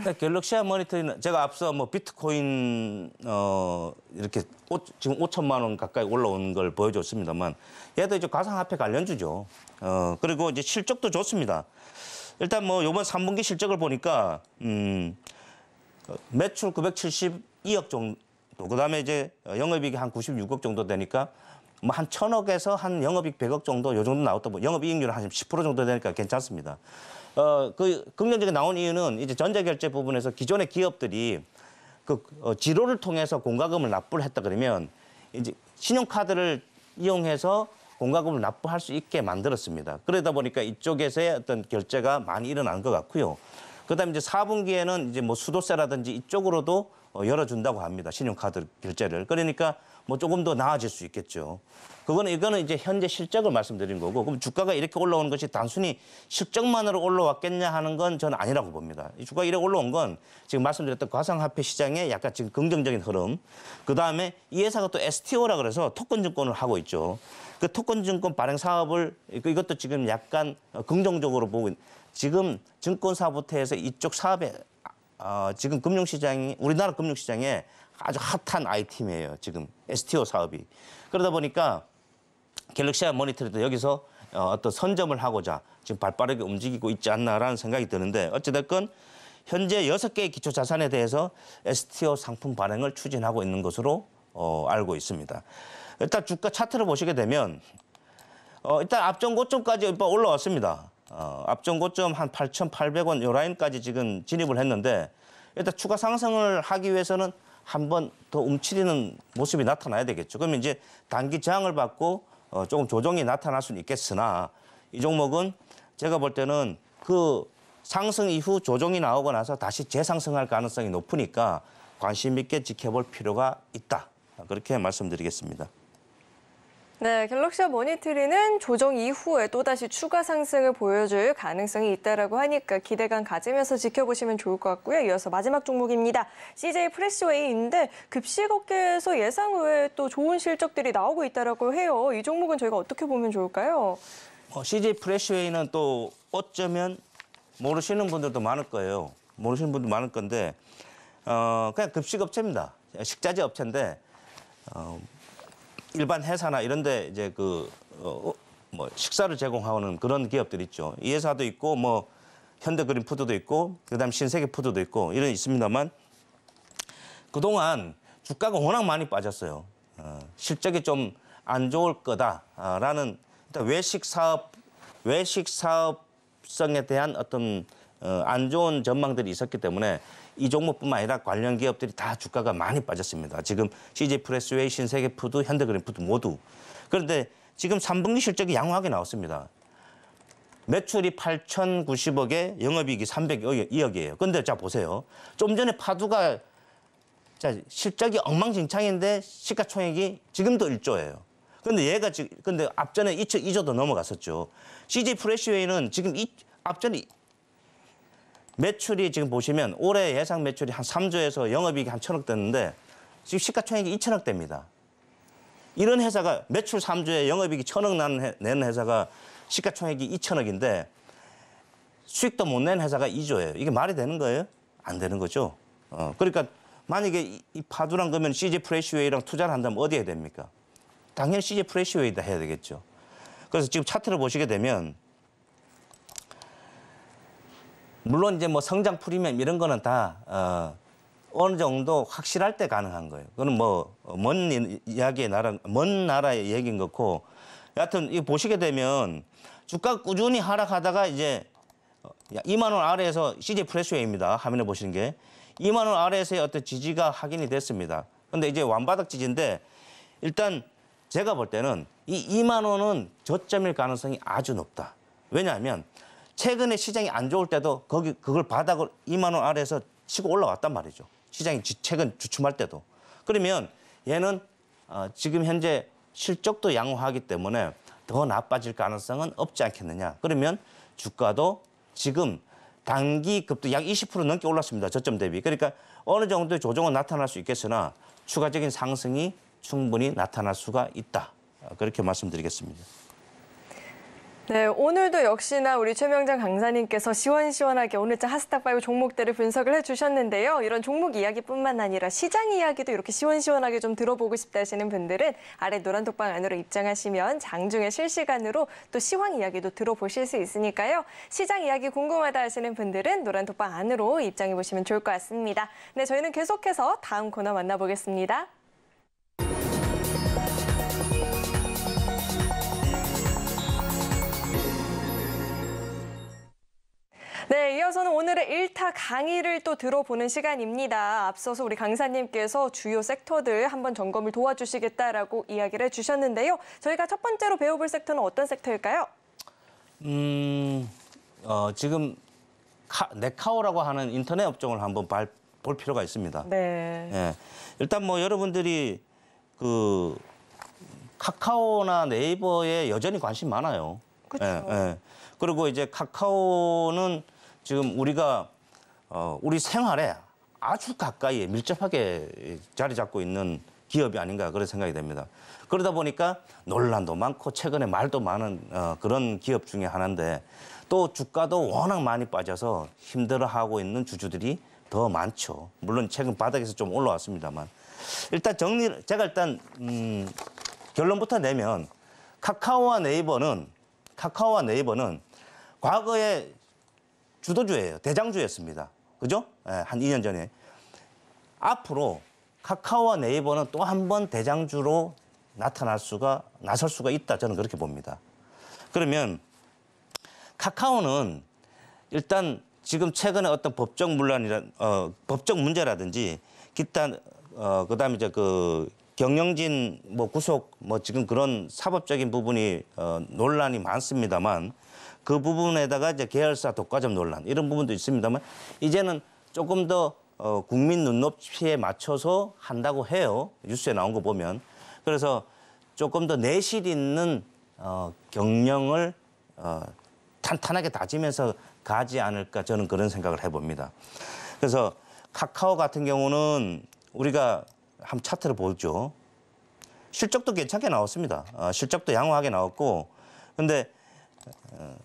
네, 갤럭시아 모니터리는 제가 앞서 뭐 비트코인 어 이렇게 5, 지금 5천만 원 가까이 올라온 걸 보여줬습니다만 얘도 이제 가상화폐 관련주죠. 어 그리고 이제 실적도 좋습니다. 일단 뭐 이번 3분기 실적을 보니까 음. 매출 972억 정도, 그다음에 이제 영업이익이 한 96억 정도 되니까 뭐 한 천억에서 한 영업이익 100억 정도 요 정도 나왔다고 영업이익률 한10% 정도 되니까 괜찮습니다. 어, 그 긍정적인 나온 이유는 이제 전자결제 부분에서 기존의 기업들이 그 어, 지로를 통해서 공과금을 납부를 했다 그러면 이제 신용카드를 이용해서 공과금을 납부할 수 있게 만들었습니다. 그러다 보니까 이쪽에서의 어떤 결제가 많이 일어난 것 같고요. 그다음에 이제 4분기에는 이제 뭐 수도세라든지 이쪽으로도 어, 열어준다고 합니다. 신용카드 결제를. 그러니까 뭐 조금 더 나아질 수 있겠죠. 그거는 이거는 이제 현재 실적을 말씀드린 거고 그럼 주가가 이렇게 올라오는 것이 단순히 실적만으로 올라왔겠냐 하는 건 저는 아니라고 봅니다. 이 주가 이렇게 올라온 건 지금 말씀드렸던 가상화폐 그 시장의 약간 지금 긍정적인 흐름. 그다음에 이 회사가 또 STO라 그래서 토큰증권을 하고 있죠. 그 토큰증권 발행 사업을 그 이것도 지금 약간 긍정적으로 보고 있는 지금 증권사부터 해서 이쪽 사업에 어, 지금 금융시장이 우리나라 금융시장에 아주 핫한 아이템이에요. 지금 STO 사업이. 그러다 보니까 갤럭시아 모니터링도 여기서 어, 어떤 선점을 하고자 지금 발빠르게 움직이고 있지 않나라는 생각이 드는데 어찌됐건 현재 여섯 개의 기초 자산에 대해서 STO 상품 발행을 추진하고 있는 것으로 어, 알고 있습니다. 일단 주가 차트를 보시게 되면 어, 일단 앞전 고점까지 뭐 올라왔습니다. 어, 앞전 고점 한 8,800원 요 라인까지 지금 진입을 했는데 일단 추가 상승을 하기 위해서는 한 번 더 움츠리는 모습이 나타나야 되겠죠. 그러면 이제 단기 저항을 받고 어, 조금 조정이 나타날 수는 있겠으나 이 종목은 제가 볼 때는 그 상승 이후 조정이 나오고 나서 다시 재상승할 가능성이 높으니까 관심 있게 지켜볼 필요가 있다. 그렇게 말씀드리겠습니다. 네, 갤럭시모니터리는 조정 이후에 또다시 추가 상승을 보여줄 가능성이 있다라고 하니까 기대감 가지면서 지켜보시면 좋을 것 같고요. 이어서 마지막 종목입니다. CJ 프레시웨이인데 급식 업계에서 예상 외에 또 좋은 실적들이 나오고 있다라고 해요. 이 종목은 저희가 어떻게 보면 좋을까요? 어, CJ 프레시웨이는 또 어쩌면 모르시는 분들도 많을 거예요. 모르시는 분도 많을 건데 어, 그냥 급식 업체입니다. 식자재 업체인데 어, 일반 회사나 이런데 이제 그 어, 어, 뭐 식사를 제공하는 그런 기업들 있죠. 이 회사도 있고 뭐 현대그린푸드도 있고 그다음 신세계푸드도 있고 이런 있습니다만 그동안 주가가 워낙 많이 빠졌어요. 어, 실적이 좀 안 좋을 거다라는 일단 외식 사업 외식 사업성에 대한 어떤 어, 안 좋은 전망들이 있었기 때문에 이 종목뿐만 아니라 관련 기업들이 다 주가가 많이 빠졌습니다. 지금 CJ 프레스웨이, 신세계푸드, 현대그램푸드 모두. 그런데 지금 3분기 실적이 양호하게 나왔습니다. 매출이 8,090억에 영업이익이 302억이에요. 근데 자 보세요. 좀 전에 파두가 자 실적이 엉망진창인데 시가총액이 지금도 1조예요. 근데 얘가 지금 근데 앞전에 2조, 2조도 넘어갔었죠. CJ 프레시웨이는 지금 이 앞전에 매출이 지금 보시면 올해 예상 매출이 한 3조에서 영업이익이 한 천억 됐는데 지금 시가총액이 2천억 됩니다. 이런 회사가 매출 3조에 영업이익이 천억 낸 회사가 시가총액이 2천억인데 수익도 못 낸 회사가 2조예요. 이게 말이 되는 거예요? 안 되는 거죠. 어, 그러니까 만약에 이, 파두랑 그러면 CJ 프레시웨이랑 투자를 한다면 어디에 됩니까? 당연히 CJ 프레시웨이다 해야 되겠죠. 그래서 지금 차트를 보시게 되면 물론 이제 뭐 성장 프리미엄 이런 거는 다 어, 어느 정도 확실할 때 가능한 거예요. 그거는 뭐 먼 이야기의 나라, 먼 나라의 얘기인 거고 여하튼 이 보시게 되면 주가 꾸준히 하락하다가 이제 2만 어, 원 아래에서 CJ 프레스웨이입니다. 화면에 보시는 게 2만 원 아래에서의 어떤 지지가 확인이 됐습니다. 근데 이제 완바닥 지지인데 일단 제가 볼 때는 이 2만 원은 저점일 가능성이 아주 높다. 왜냐하면 최근에 시장이 안 좋을 때도 거기 그걸 바닥을 2만 원 아래에서 치고 올라왔단 말이죠. 시장이 지, 최근 주춤할 때도. 그러면 얘는 어, 지금 현재 실적도 양호하기 때문에 더 나빠질 가능성은 없지 않겠느냐. 그러면 주가도 지금 단기급도 약 20% 넘게 올랐습니다. 저점 대비. 그러니까 어느 정도의 조정은 나타날 수 있겠으나 추가적인 상승이 충분히 나타날 수가 있다. 그렇게 말씀드리겠습니다. 네, 오늘도 역시나 우리 최명장 강사님께서 시원시원하게 오늘자 하스탁바이오 종목들을 분석을 해주셨는데요. 이런 종목 이야기뿐만 아니라 시장 이야기도 이렇게 시원시원하게 좀 들어보고 싶다 하시는 분들은 아래 노란 독방 안으로 입장하시면 장중에 실시간으로 또 시황 이야기도 들어보실 수 있으니까요. 시장 이야기 궁금하다 하시는 분들은 노란 독방 안으로 입장해 보시면 좋을 것 같습니다. 네, 저희는 계속해서 다음 코너 만나보겠습니다. 네, 이어서는 오늘의 일타 강의를 또 들어보는 시간입니다. 앞서서 우리 강사님께서 주요 섹터들 한번 점검을 도와주시겠다라고 이야기를 해주셨는데요. 저희가 첫 번째로 배워볼 섹터는 어떤 섹터일까요? 음, 어, 지금 카, 네카오라고 하는 인터넷 업종을 한번 발, 볼 필요가 있습니다. 네. 예, 일단 뭐 여러분들이 그 카카오나 네이버에 여전히 관심 많아요. 그렇죠. 예, 예. 그리고 이제 카카오는 지금 우리가 어, 우리 생활에 아주 가까이 밀접하게 자리 잡고 있는 기업이 아닌가 그런 생각이 됩니다. 그러다 보니까 논란도 많고 최근에 말도 많은 어, 그런 기업 중에 하나인데 또 주가도 워낙 많이 빠져서 힘들어하고 있는 주주들이 더 많죠. 물론 최근 바닥에서 좀 올라왔습니다만 일단 정리 제가 일단 음, 결론부터 내면 카카오와 네이버는 카카오와 네이버는 과거에 주도주예요. 대장주였습니다. 그죠? 예, 한 2년 전에. 앞으로 카카오와 네이버는 또 한 번 대장주로 나타날 수가, 나설 수가 있다. 저는 그렇게 봅니다. 그러면 카카오는 일단 지금 최근에 어떤 법적 문란이라, 어, 법적 문제라든지 기타, 어, 그 다음에 이제 그 경영진 뭐 구속 뭐 지금 그런 사법적인 부분이 어, 논란이 많습니다만 그 부분에다가 이제 계열사 독과점 논란 이런 부분도 있습니다만 이제는 조금 더 어, 국민 눈높이에 맞춰서 한다고 해요. 뉴스에 나온 거 보면. 그래서 조금 더 내실 있는 어, 경영을 어, 탄탄하게 다지면서 가지 않을까 저는 그런 생각을 해봅니다. 그래서 카카오 같은 경우는 우리가 한번 차트를 보죠. 실적도 괜찮게 나왔습니다. 어, 실적도 양호하게 나왔고 근데 어,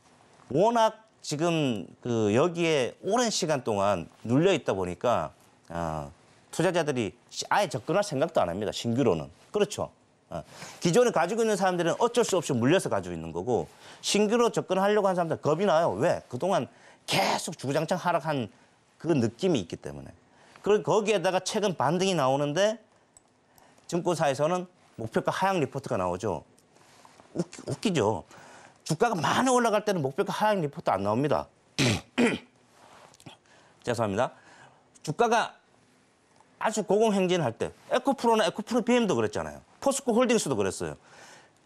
워낙 지금 그 여기에 오랜 시간 동안 눌려 있다 보니까 어, 투자자들이 아예 접근할 생각도 안 합니다. 신규로는. 그렇죠. 어. 기존에 가지고 있는 사람들은 어쩔 수 없이 물려서 가지고 있는 거고 신규로 접근하려고 하는 사람들 겁이 나요. 왜? 그동안 계속 주구장창 하락한 그 느낌이 있기 때문에. 그리고 거기에다가 최근 반등이 나오는데 증권사에서는 목표가 하향 리포트가 나오죠. 웃기, 웃기죠. 주가가 많이 올라갈 때는 목표가 하향 리포트 안 나옵니다. 죄송합니다. 주가가 아주 고공행진할 때 에코프로나 에코프로 BM도 그랬잖아요. 포스코 홀딩스도 그랬어요.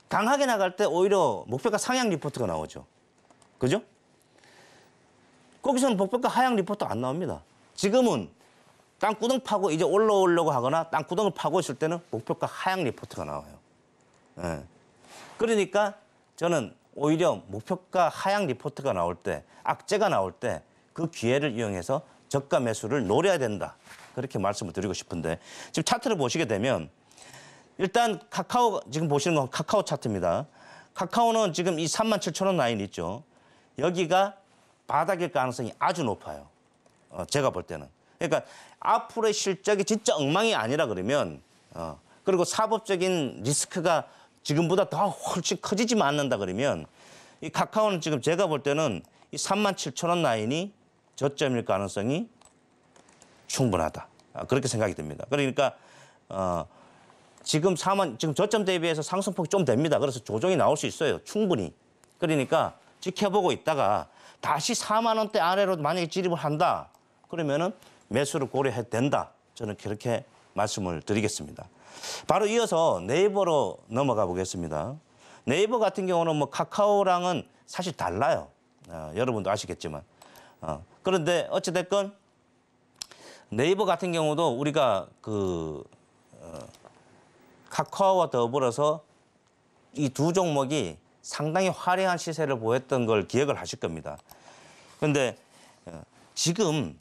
강하게 나갈 때 오히려 목표가 상향 리포트가 나오죠. 그죠? 거기서는 목표가 하향 리포트 안 나옵니다. 지금은 땅구덩 파고 이제 올라오려고 하거나 땅구덩을 파고 있을 때는 목표가 하향 리포트가 나와요. 예. 그러니까 저는 오히려 목표가 하향 리포트가 나올 때 악재가 나올 때 그 기회를 이용해서 저가 매수를 노려야 된다. 그렇게 말씀을 드리고 싶은데 지금 차트를 보시게 되면 일단 카카오 지금 보시는 건 카카오 차트입니다. 카카오는 지금 이 3만 7천 원 라인 있죠. 여기가 바닥일 가능성이 아주 높아요. 어, 제가 볼 때는. 그러니까 앞으로의 실적이 진짜 엉망이 아니라 그러면 어, 그리고 사법적인 리스크가 지금보다 더 훨씬 커지지 않는다 그러면 이 카카오는 지금 제가 볼 때는 이 3만 7천 원 라인이 저점일 가능성이 충분하다. 아, 그렇게 생각이 듭니다. 그러니까 어 지금 4만 지금 저점 대비해서 상승폭이 좀 됩니다. 그래서 조정이 나올 수 있어요. 충분히. 그러니까 지켜보고 있다가 다시 4만 원대 아래로 만약에 진입을 한다. 그러면은 매수를 고려해야 된다. 저는 그렇게 말씀을 드리겠습니다. 바로 이어서 네이버로 넘어가 보겠습니다. 네이버 같은 경우는 뭐 카카오랑은 사실 달라요. 어, 여러분도 아시겠지만. 어, 그런데 어찌됐건 네이버 같은 경우도 우리가 그 어, 카카오와 더불어서 이 두 종목이 상당히 화려한 시세를 보였던 걸 기억을 하실 겁니다. 그런데 어, 지금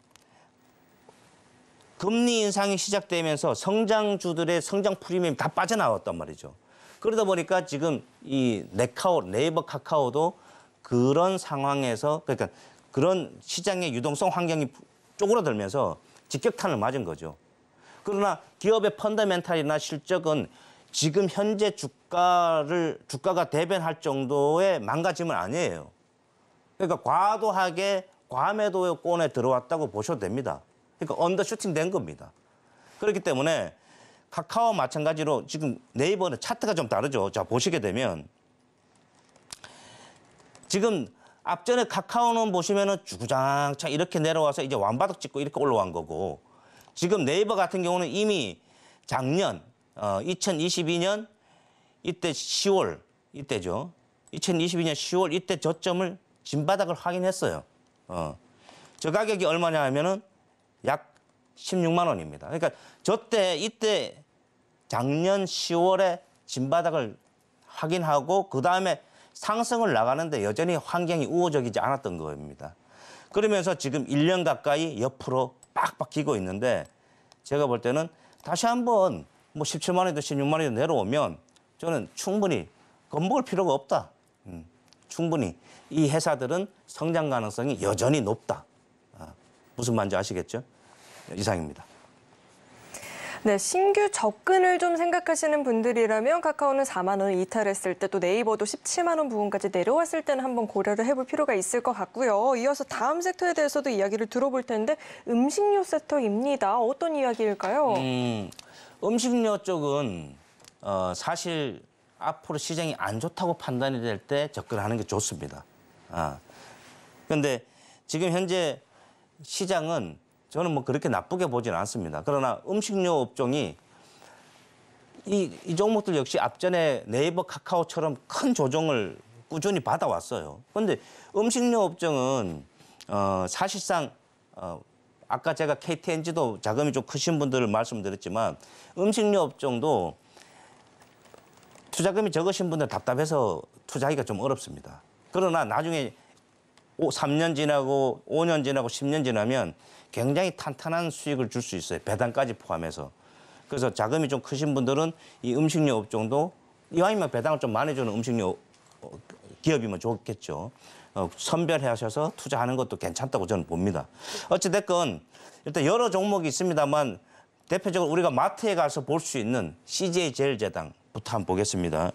금리 인상이 시작되면서 성장주들의 성장 프리미엄이 다 빠져나왔단 말이죠. 그러다 보니까 지금 이 네카오, 네이버 카카오도 그런 상황에서 그러니까 그런 시장의 유동성 환경이 쪼그라들면서 직격탄을 맞은 거죠. 그러나 기업의 펀더멘탈이나 실적은 지금 현재 주가를 주가가 대변할 정도의 망가짐은 아니에요. 그러니까 과도하게 과매도의 꼰에 들어왔다고 보셔도 됩니다. 그러니까 언더 슈팅 된 겁니다. 그렇기 때문에 카카오 마찬가지로 지금 네이버는 차트가 좀 다르죠. 자, 보시게 되면 지금 앞전에 카카오는 보시면은 주구장창 이렇게 내려와서 이제 완바닥 찍고 이렇게 올라간 거고 지금 네이버 같은 경우는 이미 작년 어, 2022년 이때 10월 이때죠. 2022년 10월 이때 저점을 진바닥을 확인했어요. 어. 저 가격이 얼마냐 하면은 약 16만 원입니다. 그러니까 저때 이때 작년 10월에 진바닥을 확인하고 그다음에 상승을 나가는데 여전히 환경이 우호적이지 않았던 겁니다. 그러면서 지금 1년 가까이 옆으로 빡빡 기고 있는데 제가 볼 때는 다시 한번 뭐 17만 원이든 16만 원이든 내려오면 저는 충분히 겁먹을 필요가 없다. 음, 충분히 이 회사들은 성장 가능성이 여전히 높다. 아, 무슨 말인지 아시겠죠? 이상입니다. 네, 신규 접근을 좀 생각하시는 분들이라면 카카오는 4만 원 이탈했을 때 또 네이버도 17만 원 부분까지 내려왔을 때는 한번 고려를 해볼 필요가 있을 것 같고요. 이어서 다음 섹터에 대해서도 이야기를 들어볼 텐데 음식료 섹터입니다. 어떤 이야기일까요? 음, 음식료 쪽은 어, 사실 앞으로 시장이 안 좋다고 판단이 될 때 접근하는 게 좋습니다. 아. 근데 지금 현재 시장은 저는 뭐 그렇게 나쁘게 보지는 않습니다. 그러나 음식료 업종이 이, 이 종목들 역시 앞전에 네이버 카카오처럼 큰 조정을 꾸준히 받아왔어요. 그런데 음식료 업종은 어, 사실상 어, 아까 제가 KTNG도 자금이 좀 크신 분들을 말씀드렸지만 음식료 업종도 투자금이 적으신 분들 답답해서 투자하기가 좀 어렵습니다. 그러나 나중에 3년 지나고 5년 지나고 10년 지나면 굉장히 탄탄한 수익을 줄 수 있어요. 배당까지 포함해서. 그래서 자금이 좀 크신 분들은 이 음식료 업종도 이왕이면 배당을 좀 많이 주는 음식료 어, 기업이면 좋겠죠. 어, 선별하셔서 투자하는 것도 괜찮다고 저는 봅니다. 어찌됐건 일단 여러 종목이 있습니다만 대표적으로 우리가 마트에 가서 볼 수 있는 CJ제일제당부터 한번 보겠습니다.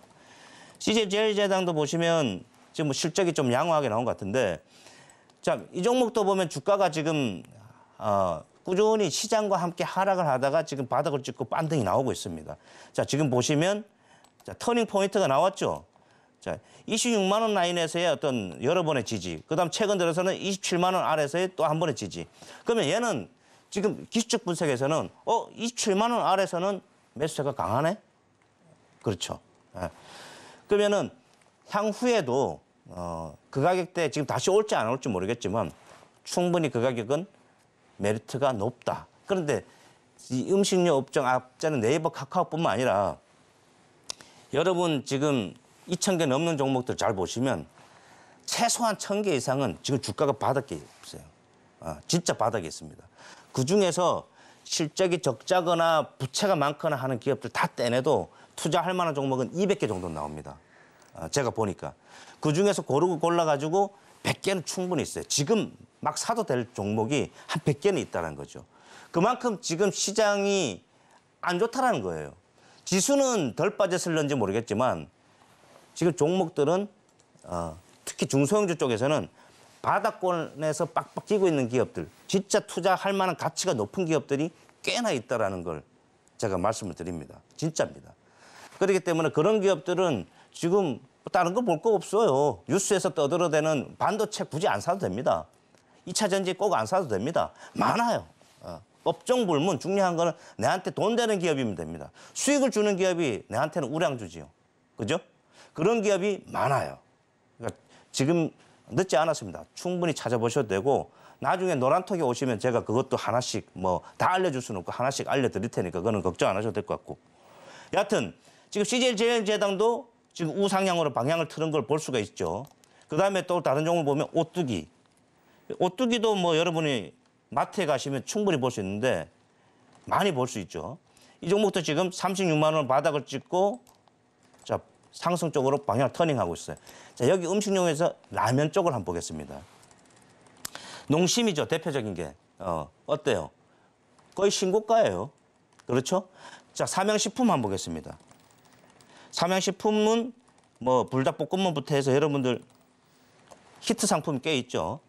CJ제일제당도 보시면 지금 뭐 실적이 좀 양호하게 나온 것 같은데 자, 이 종목도 보면 주가가 지금 어, 꾸준히 시장과 함께 하락을 하다가 지금 바닥을 찍고 반등이 나오고 있습니다. 자, 지금 보시면 자, 터닝 포인트가 나왔죠. 자, 26만 원 라인에서의 어떤 여러 번의 지지. 그다음 최근 들어서는 27만 원아래서의또 한 번의 지지. 그러면 얘는 지금 기술적 분석에서는 어, 27만 원아래서는 매수세가 강하네. 그렇죠. 예. 그러면은 향후에도 어, 그 가격대 지금 다시 올지 안 올지 모르겠지만 충분히 그 가격은 메리트가 높다. 그런데 이 음식료 업종 앞자는 네이버 카카오뿐만 아니라 여러분 지금 2천 개 넘는 종목들 잘 보시면 최소한 천 개 이상은 지금 주가가 바닥에 있어요. 아, 진짜 바닥에 있습니다. 그중에서 실적이 적자거나 부채가 많거나 하는 기업들 다 떼내도 투자할 만한 종목은 200개 정도 나옵니다. 아, 제가 보니까. 그중에서 고르고 골라가지고 100개는 충분히 있어요. 지금 막 사도 될 종목이 한 100개는 있다는 거죠. 그만큼 지금 시장이 안 좋다라는 거예요. 지수는 덜 빠졌을런지 모르겠지만 지금 종목들은 어, 특히 중소형주 쪽에서는 바닥권에서 빡빡 끼고 있는 기업들, 진짜 투자할 만한 가치가 높은 기업들이 꽤나 있다라는 걸 제가 말씀을 드립니다. 진짜입니다. 그렇기 때문에 그런 기업들은 지금 다른 거 볼 거 없어요. 뉴스에서 떠들어대는 반도체 굳이 안 사도 됩니다. 2차 전지 꼭 안 사도 됩니다. 많아요. 업종 어, 불문 중요한 거는 내한테 돈 되는 기업이면 됩니다. 수익을 주는 기업이 내한테는 우량주지요. 그죠? 그런 기업이 많아요. 그러니까 지금 늦지 않았습니다. 충분히 찾아보셔도 되고 나중에 노란톡에 오시면 제가 그것도 하나씩 뭐 다 알려줄 수는 없고 하나씩 알려드릴 테니까 그거는 걱정 안 하셔도 될 것 같고 여하튼 지금 CJ제일제당도 지금 우상향으로 방향을 틀은 걸 볼 수가 있죠. 그다음에 또 다른 종목을 보면 오뚜기 오뚜기도 뭐 여러분이 마트에 가시면 충분히 볼 수 있는데 많이 볼 수 있죠. 이 종목도 지금 36만 원 바닥을 찍고 자 상승 쪽으로 방향 터닝하고 있어요. 자 여기 음식용에서 라면 쪽을 한번 보겠습니다. 농심이죠 대표적인 게 어, 어때요? 거의 신고가예요. 그렇죠? 자 삼양식품 한번 보겠습니다. 삼양식품은 뭐 불닭볶음면부터 해서 여러분들 히트 상품 꽤 있죠.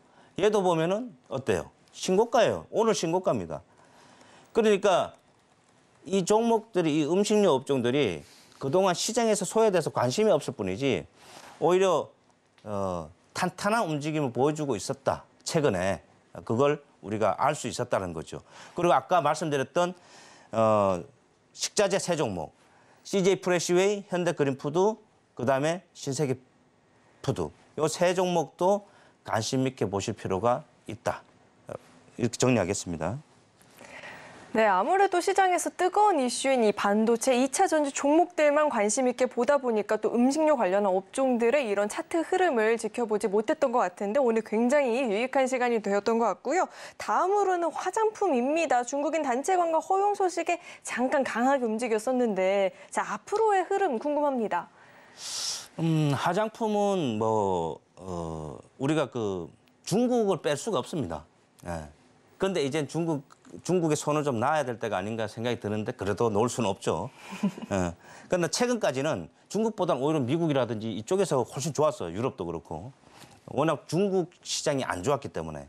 얘도 보면은 어때요? 신고가예요. 오늘 신고가입니다. 그러니까 이 종목들이 이 음식료 업종들이 그동안 시장에서 소외돼서 관심이 없을 뿐이지 오히려 어, 탄탄한 움직임을 보여주고 있었다. 최근에 그걸 우리가 알 수 있었다는 거죠. 그리고 아까 말씀드렸던 어, 식자재 세 종목 CJ 프레시웨이, 현대 그린푸드, 그다음에 신세계 푸드 이 세 종목도 관심 있게 보실 필요가 있다. 이렇게 정리하겠습니다. 네, 아무래도 시장에서 뜨거운 이슈인 이 반도체 2차 전지 종목들만 관심 있게 보다 보니까 또 음식료 관련한 업종들의 이런 차트 흐름을 지켜보지 못했던 것 같은데 오늘 굉장히 유익한 시간이 되었던 것 같고요. 다음으로는 화장품입니다. 중국인 단체 관광 허용 소식에 잠깐 강하게 움직였었는데 자, 앞으로의 흐름 궁금합니다. 음, 화장품은 뭐 어, 우리가 그 중국을 뺄 수가 없습니다. 예. 근데 이제 중국 중국의 손을 좀 놔야 될 때가 아닌가 생각이 드는데 그래도 놓을 수는 없죠. 예. 근데 최근까지는 중국보다는 오히려 미국이라든지 이쪽에서 훨씬 좋았어요. 유럽도 그렇고 워낙 중국 시장이 안 좋았기 때문에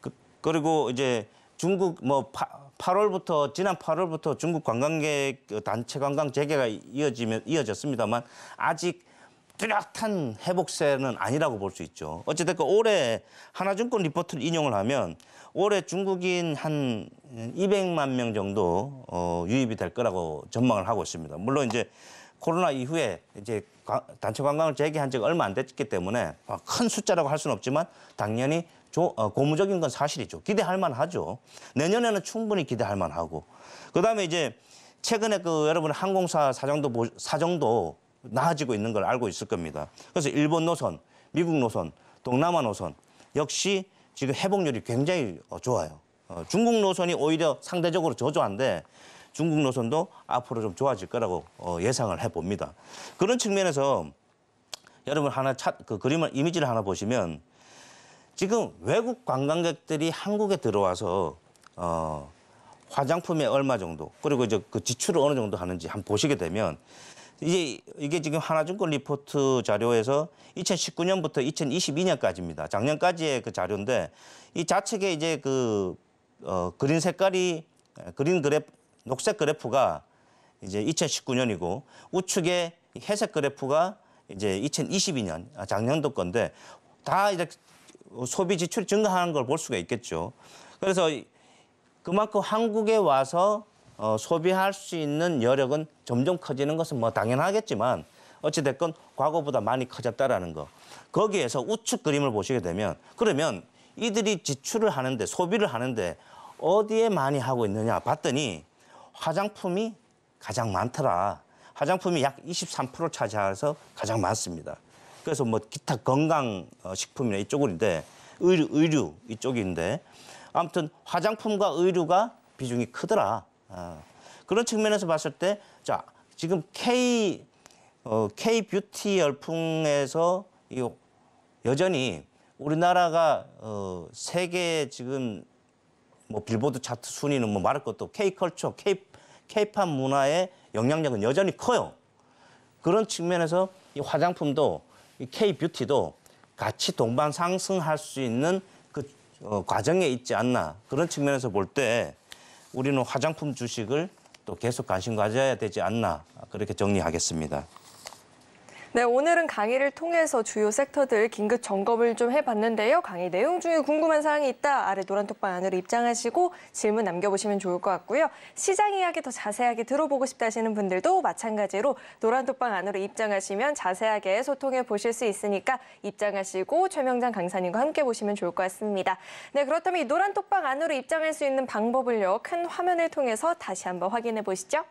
그, 그리고 이제 중국 뭐 파, 8월부터 지난 8월부터 중국 관광객 단체 관광 재개가 이어지면 이어졌습니다만 아직 뚜렷한 회복세는 아니라고 볼 수 있죠. 어찌됐건 올해 하나증권 리포트를 인용을 하면 올해 중국인 한 200만 명 정도 어, 유입이 될 거라고 전망을 하고 있습니다. 물론 이제 코로나 이후에 이제 단체 관광을 재개한 지가 얼마 안 됐기 때문에 뭐 큰 숫자라고 할 수는 없지만 당연히 조, 어, 고무적인 건 사실이죠. 기대할 만하죠. 내년에는 충분히 기대할 만하고 그다음에 이제 최근에 그 여러분 항공사 사정도 사정도 나아지고 있는 걸 알고 있을 겁니다. 그래서 일본 노선, 미국 노선, 동남아 노선 역시 지금 회복률이 굉장히 어, 좋아요. 어, 중국 노선이 오히려 상대적으로 저조한데 중국 노선도 앞으로 좀 좋아질 거라고 어, 예상을 해봅니다. 그런 측면에서 여러분 하나 차, 그 그림을 이미지를 하나 보시면 지금 외국 관광객들이 한국에 들어와서 어, 화장품에 얼마 정도 그리고 이제 그 지출을 어느 정도 하는지 한번 보시게 되면 이제 이게 지금 하나증권 리포트 자료에서 2019년부터 2022년까지입니다. 작년까지의 그 자료인데 이 좌측에 이제 그 어, 그린 색깔이 그린 그래프 녹색 그래프가 이제 2019년이고 우측에 회색 그래프가 이제 2022년 아, 작년도 건데 다 이제 소비 지출 이 증가하는 걸 볼 수가 있겠죠. 그래서 그만큼 한국에 와서 어, 소비할 수 있는 여력은 점점 커지는 것은 뭐 당연하겠지만 어찌됐건 과거보다 많이 커졌다라는 거. 거기에서 우측 그림을 보시게 되면 그러면 이들이 지출을 하는데 소비를 하는데 어디에 많이 하고 있느냐 봤더니 화장품이 가장 많더라. 화장품이 약 23%를 차지해서 가장 많습니다. 그래서 뭐 기타 건강 어, 식품이나 이쪽인데 의류, 의류 이쪽인데 아무튼 화장품과 의류가 비중이 크더라. 어, 그런 측면에서 봤을 때 자, 지금 K 어, K 뷰티 열풍에서 이 여전히 우리나라가 어, 세계 지금 뭐 빌보드 차트 순위는 뭐 말할 것도 K 컬처, K K팝 문화의 영향력은 여전히 커요. 그런 측면에서 이 화장품도 이 K 뷰티도 같이 동반 상승할 수 있는 그 어, 과정에 있지 않나 그런 측면에서 볼때 우리는 화장품 주식을 또 계속 관심 가져야 되지 않나 그렇게 정리하겠습니다. 네, 오늘은 강의를 통해서 주요 섹터들 긴급 점검을 좀 해봤는데요. 강의 내용 중에 궁금한 사항이 있다. 아래 노란 톡방 안으로 입장하시고 질문 남겨보시면 좋을 것 같고요. 시장 이야기 더 자세하게 들어보고 싶다 하시는 분들도 마찬가지로 노란 톡방 안으로 입장하시면 자세하게 소통해 보실 수 있으니까 입장하시고 최명장 강사님과 함께 보시면 좋을 것 같습니다. 네, 그렇다면 이 노란 톡방 안으로 입장할 수 있는 방법을요. 큰 화면을 통해서 다시 한번 확인해 보시죠.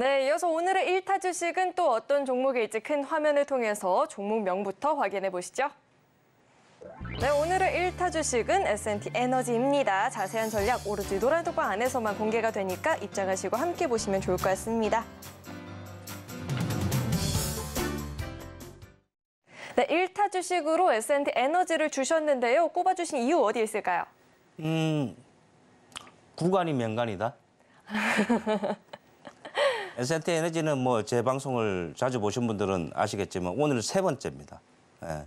네, 이어서 오늘의 일타 주식은 또 어떤 종목일지 큰 화면을 통해서 종목명부터 확인해 보시죠. 네, 오늘의 일타 주식은 S&T 에너지입니다. 자세한 전략 오로지 노란독방 안에서만 공개가 되니까 입장하시고 함께 보시면 좋을 것 같습니다. 네, 1타 주식으로 S&T 에너지를 주셨는데요. 꼽아주신 이유 어디에 있을까요? 음, 구간이 명간이다. 엔센트 에너지는 뭐재 방송을 자주 보신 분들은 아시겠지만 오늘 세 번째입니다. 예.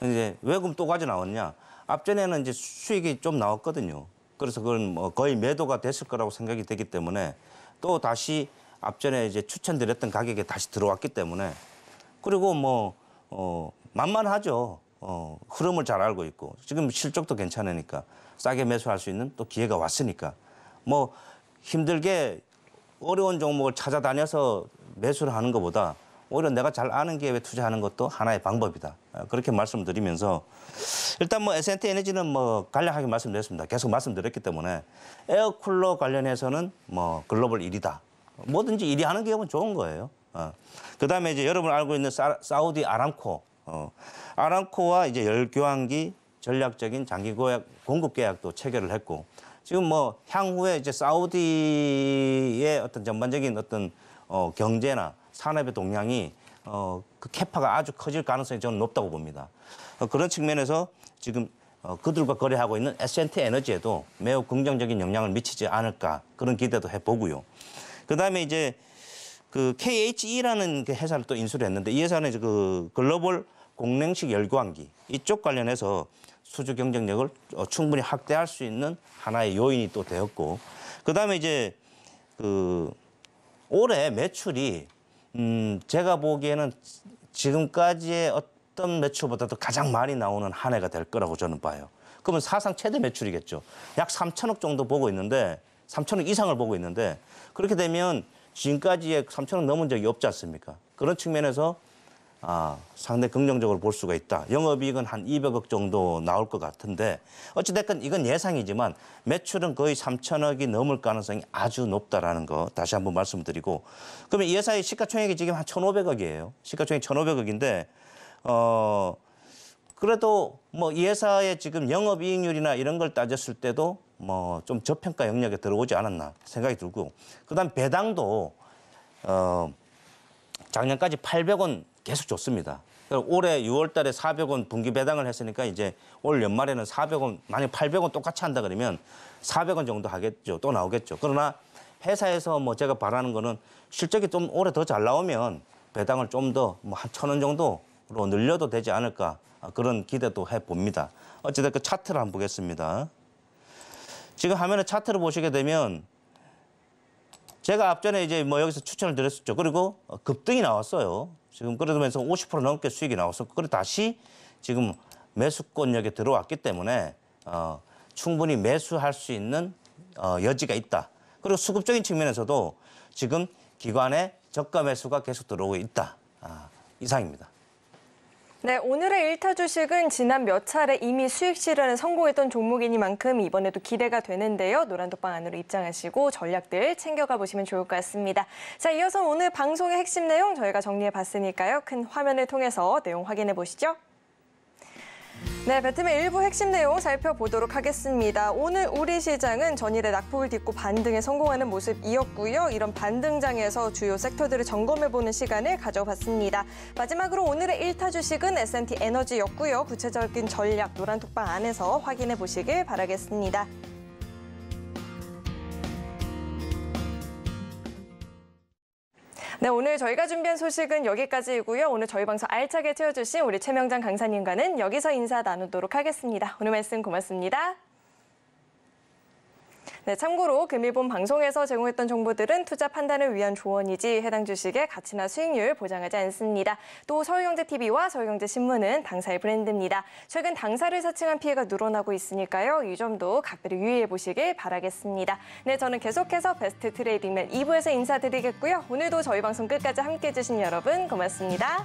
이제 왜 그럼 또 가져 나왔냐? 앞전에는 이제 수익이 좀 나왔거든요. 그래서 그건 뭐 거의 매도가 됐을 거라고 생각이 되기 때문에 또 다시 앞전에 이제 추천드렸던 가격에 다시 들어왔기 때문에 그리고 뭐 어, 만만하죠. 어, 흐름을 잘 알고 있고 지금 실적도 괜찮으니까 싸게 매수할 수 있는 또 기회가 왔으니까 뭐 힘들게 어려운 종목을 찾아다녀서 매수를 하는 것보다 오히려 내가 잘 아는 기업에 투자하는 것도 하나의 방법이다. 어, 그렇게 말씀드리면서 일단 뭐 S&T 에너지는 뭐 간략하게 말씀드렸습니다. 계속 말씀드렸기 때문에 에어쿨러 관련해서는 뭐 글로벌 1위다. 뭐든지 1위 하는 기업은 좋은 거예요. 어. 그다음에 이제 여러분 알고 있는 사, 우디 아람코. 어. 아람코와 이제 열교환기 전략적인 장기 공급 계약도 체결을 했고 지금 뭐 향후에 이제 사우디의 어떤 전반적인 어떤 어, 경제나 산업의 동향이 어, 그 캐파가 아주 커질 가능성이 저는 높다고 봅니다. 어, 그런 측면에서 지금 어, 그들과 거래하고 있는 S&T 에너지에도 매우 긍정적인 영향을 미치지 않을까 그런 기대도 해보고요. 그다음에 이제 그 KHE라는 그 회사를 또 인수를 했는데 이 회사는 이제 그 글로벌 공냉식 열광기 이쪽 관련해서 수주 경쟁력을 어, 충분히 확대할 수 있는 하나의 요인이 또 되었고 그다음에 이제 그 올해 매출이 음 제가 보기에는 지금까지의 어떤 매출보다도 가장 많이 나오는 한 해가 될 거라고 저는 봐요. 그러면 사상 최대 매출이겠죠. 약 3천억 정도 보고 있는데 3천억 이상을 보고 있는데 그렇게 되면 지금까지의 3천억 넘은 적이 없지 않습니까? 그런 측면에서 아, 상당히 긍정적으로 볼 수가 있다. 영업이익은 한 200억 정도 나올 것 같은데 어찌됐건 이건 예상이지만 매출은 거의 3천억이 넘을 가능성이 아주 높다라는 거 다시 한번 말씀드리고 그러면 이 회사의 시가총액이 지금 한 1,500억이에요. 시가총액 1,500억인데 어 그래도 뭐 이 회사의 지금 영업이익률이나 이런 걸 따졌을 때도 뭐 좀 저평가 영역에 들어오지 않았나 생각이 들고 그다음 배당도 어 작년까지 800원 계속 좋습니다 올해 6월 달에 400원 분기 배당을 했으니까 이제 올 연말에는 400원, 만약 800원 똑같이 한다 그러면 400원 정도 하겠죠. 또 나오겠죠. 그러나 회사에서 뭐 제가 바라는 거는 실적이 좀 올해 더 잘 나오면 배당을 좀 더 뭐 한천원 정도로 늘려도 되지 않을까 그런 기대도 해봅니다. 어찌됐건 차트를 한번 보겠습니다. 지금 화면에 차트를 보시게 되면 제가 앞전에 이제 뭐 여기서 추천을 드렸었죠. 그리고 급등이 나왔어요. 지금 그러면서 50% 넘게 수익이 나와서 그걸 다시 지금 매수권역에 들어왔기 때문에 어, 충분히 매수할 수 있는 어, 여지가 있다. 그리고 수급적인 측면에서도 지금 기관의 저가 매수가 계속 들어오고 있다. 아, 이상입니다. 네, 오늘의 일타 주식은 지난 몇 차례 이미 수익 실현에 성공했던 종목이니만큼 이번에도 기대가 되는데요. 노란독방 안으로 입장하시고 전략들 챙겨가 보시면 좋을 것 같습니다. 자, 이어서 오늘 방송의 핵심 내용 저희가 정리해 봤으니까요. 큰 화면을 통해서 내용 확인해 보시죠. 네, 배트맨 일부 핵심 내용 살펴보도록 하겠습니다. 오늘 우리 시장은 전일의 낙폭을 딛고 반등에 성공하는 모습이었고요. 이런 반등장에서 주요 섹터들을 점검해보는 시간을 가져봤습니다. 마지막으로 오늘의 일타 주식은 S&T 에너지였고요. 구체적인 전략 노란 톡방 안에서 확인해보시길 바라겠습니다. 네, 오늘 저희가 준비한 소식은 여기까지이고요. 오늘 저희 방송 알차게 채워주신 우리 최명장 강사님과는 여기서 인사 나누도록 하겠습니다. 오늘 말씀 고맙습니다. 네, 참고로 금일본 방송에서 제공했던 정보들은 투자 판단을 위한 조언이지 해당 주식의 가치나 수익률 보장하지 않습니다. 또 서울경제TV와 서울경제신문은 당사의 브랜드입니다. 최근 당사를 사칭한 피해가 늘어나고 있으니까요. 이 점도 각별히 유의해 보시길 바라겠습니다. 네, 저는 계속해서 베스트 트레이딩맨 2부에서 인사드리겠고요. 오늘도 저희 방송 끝까지 함께해 주신 여러분 고맙습니다.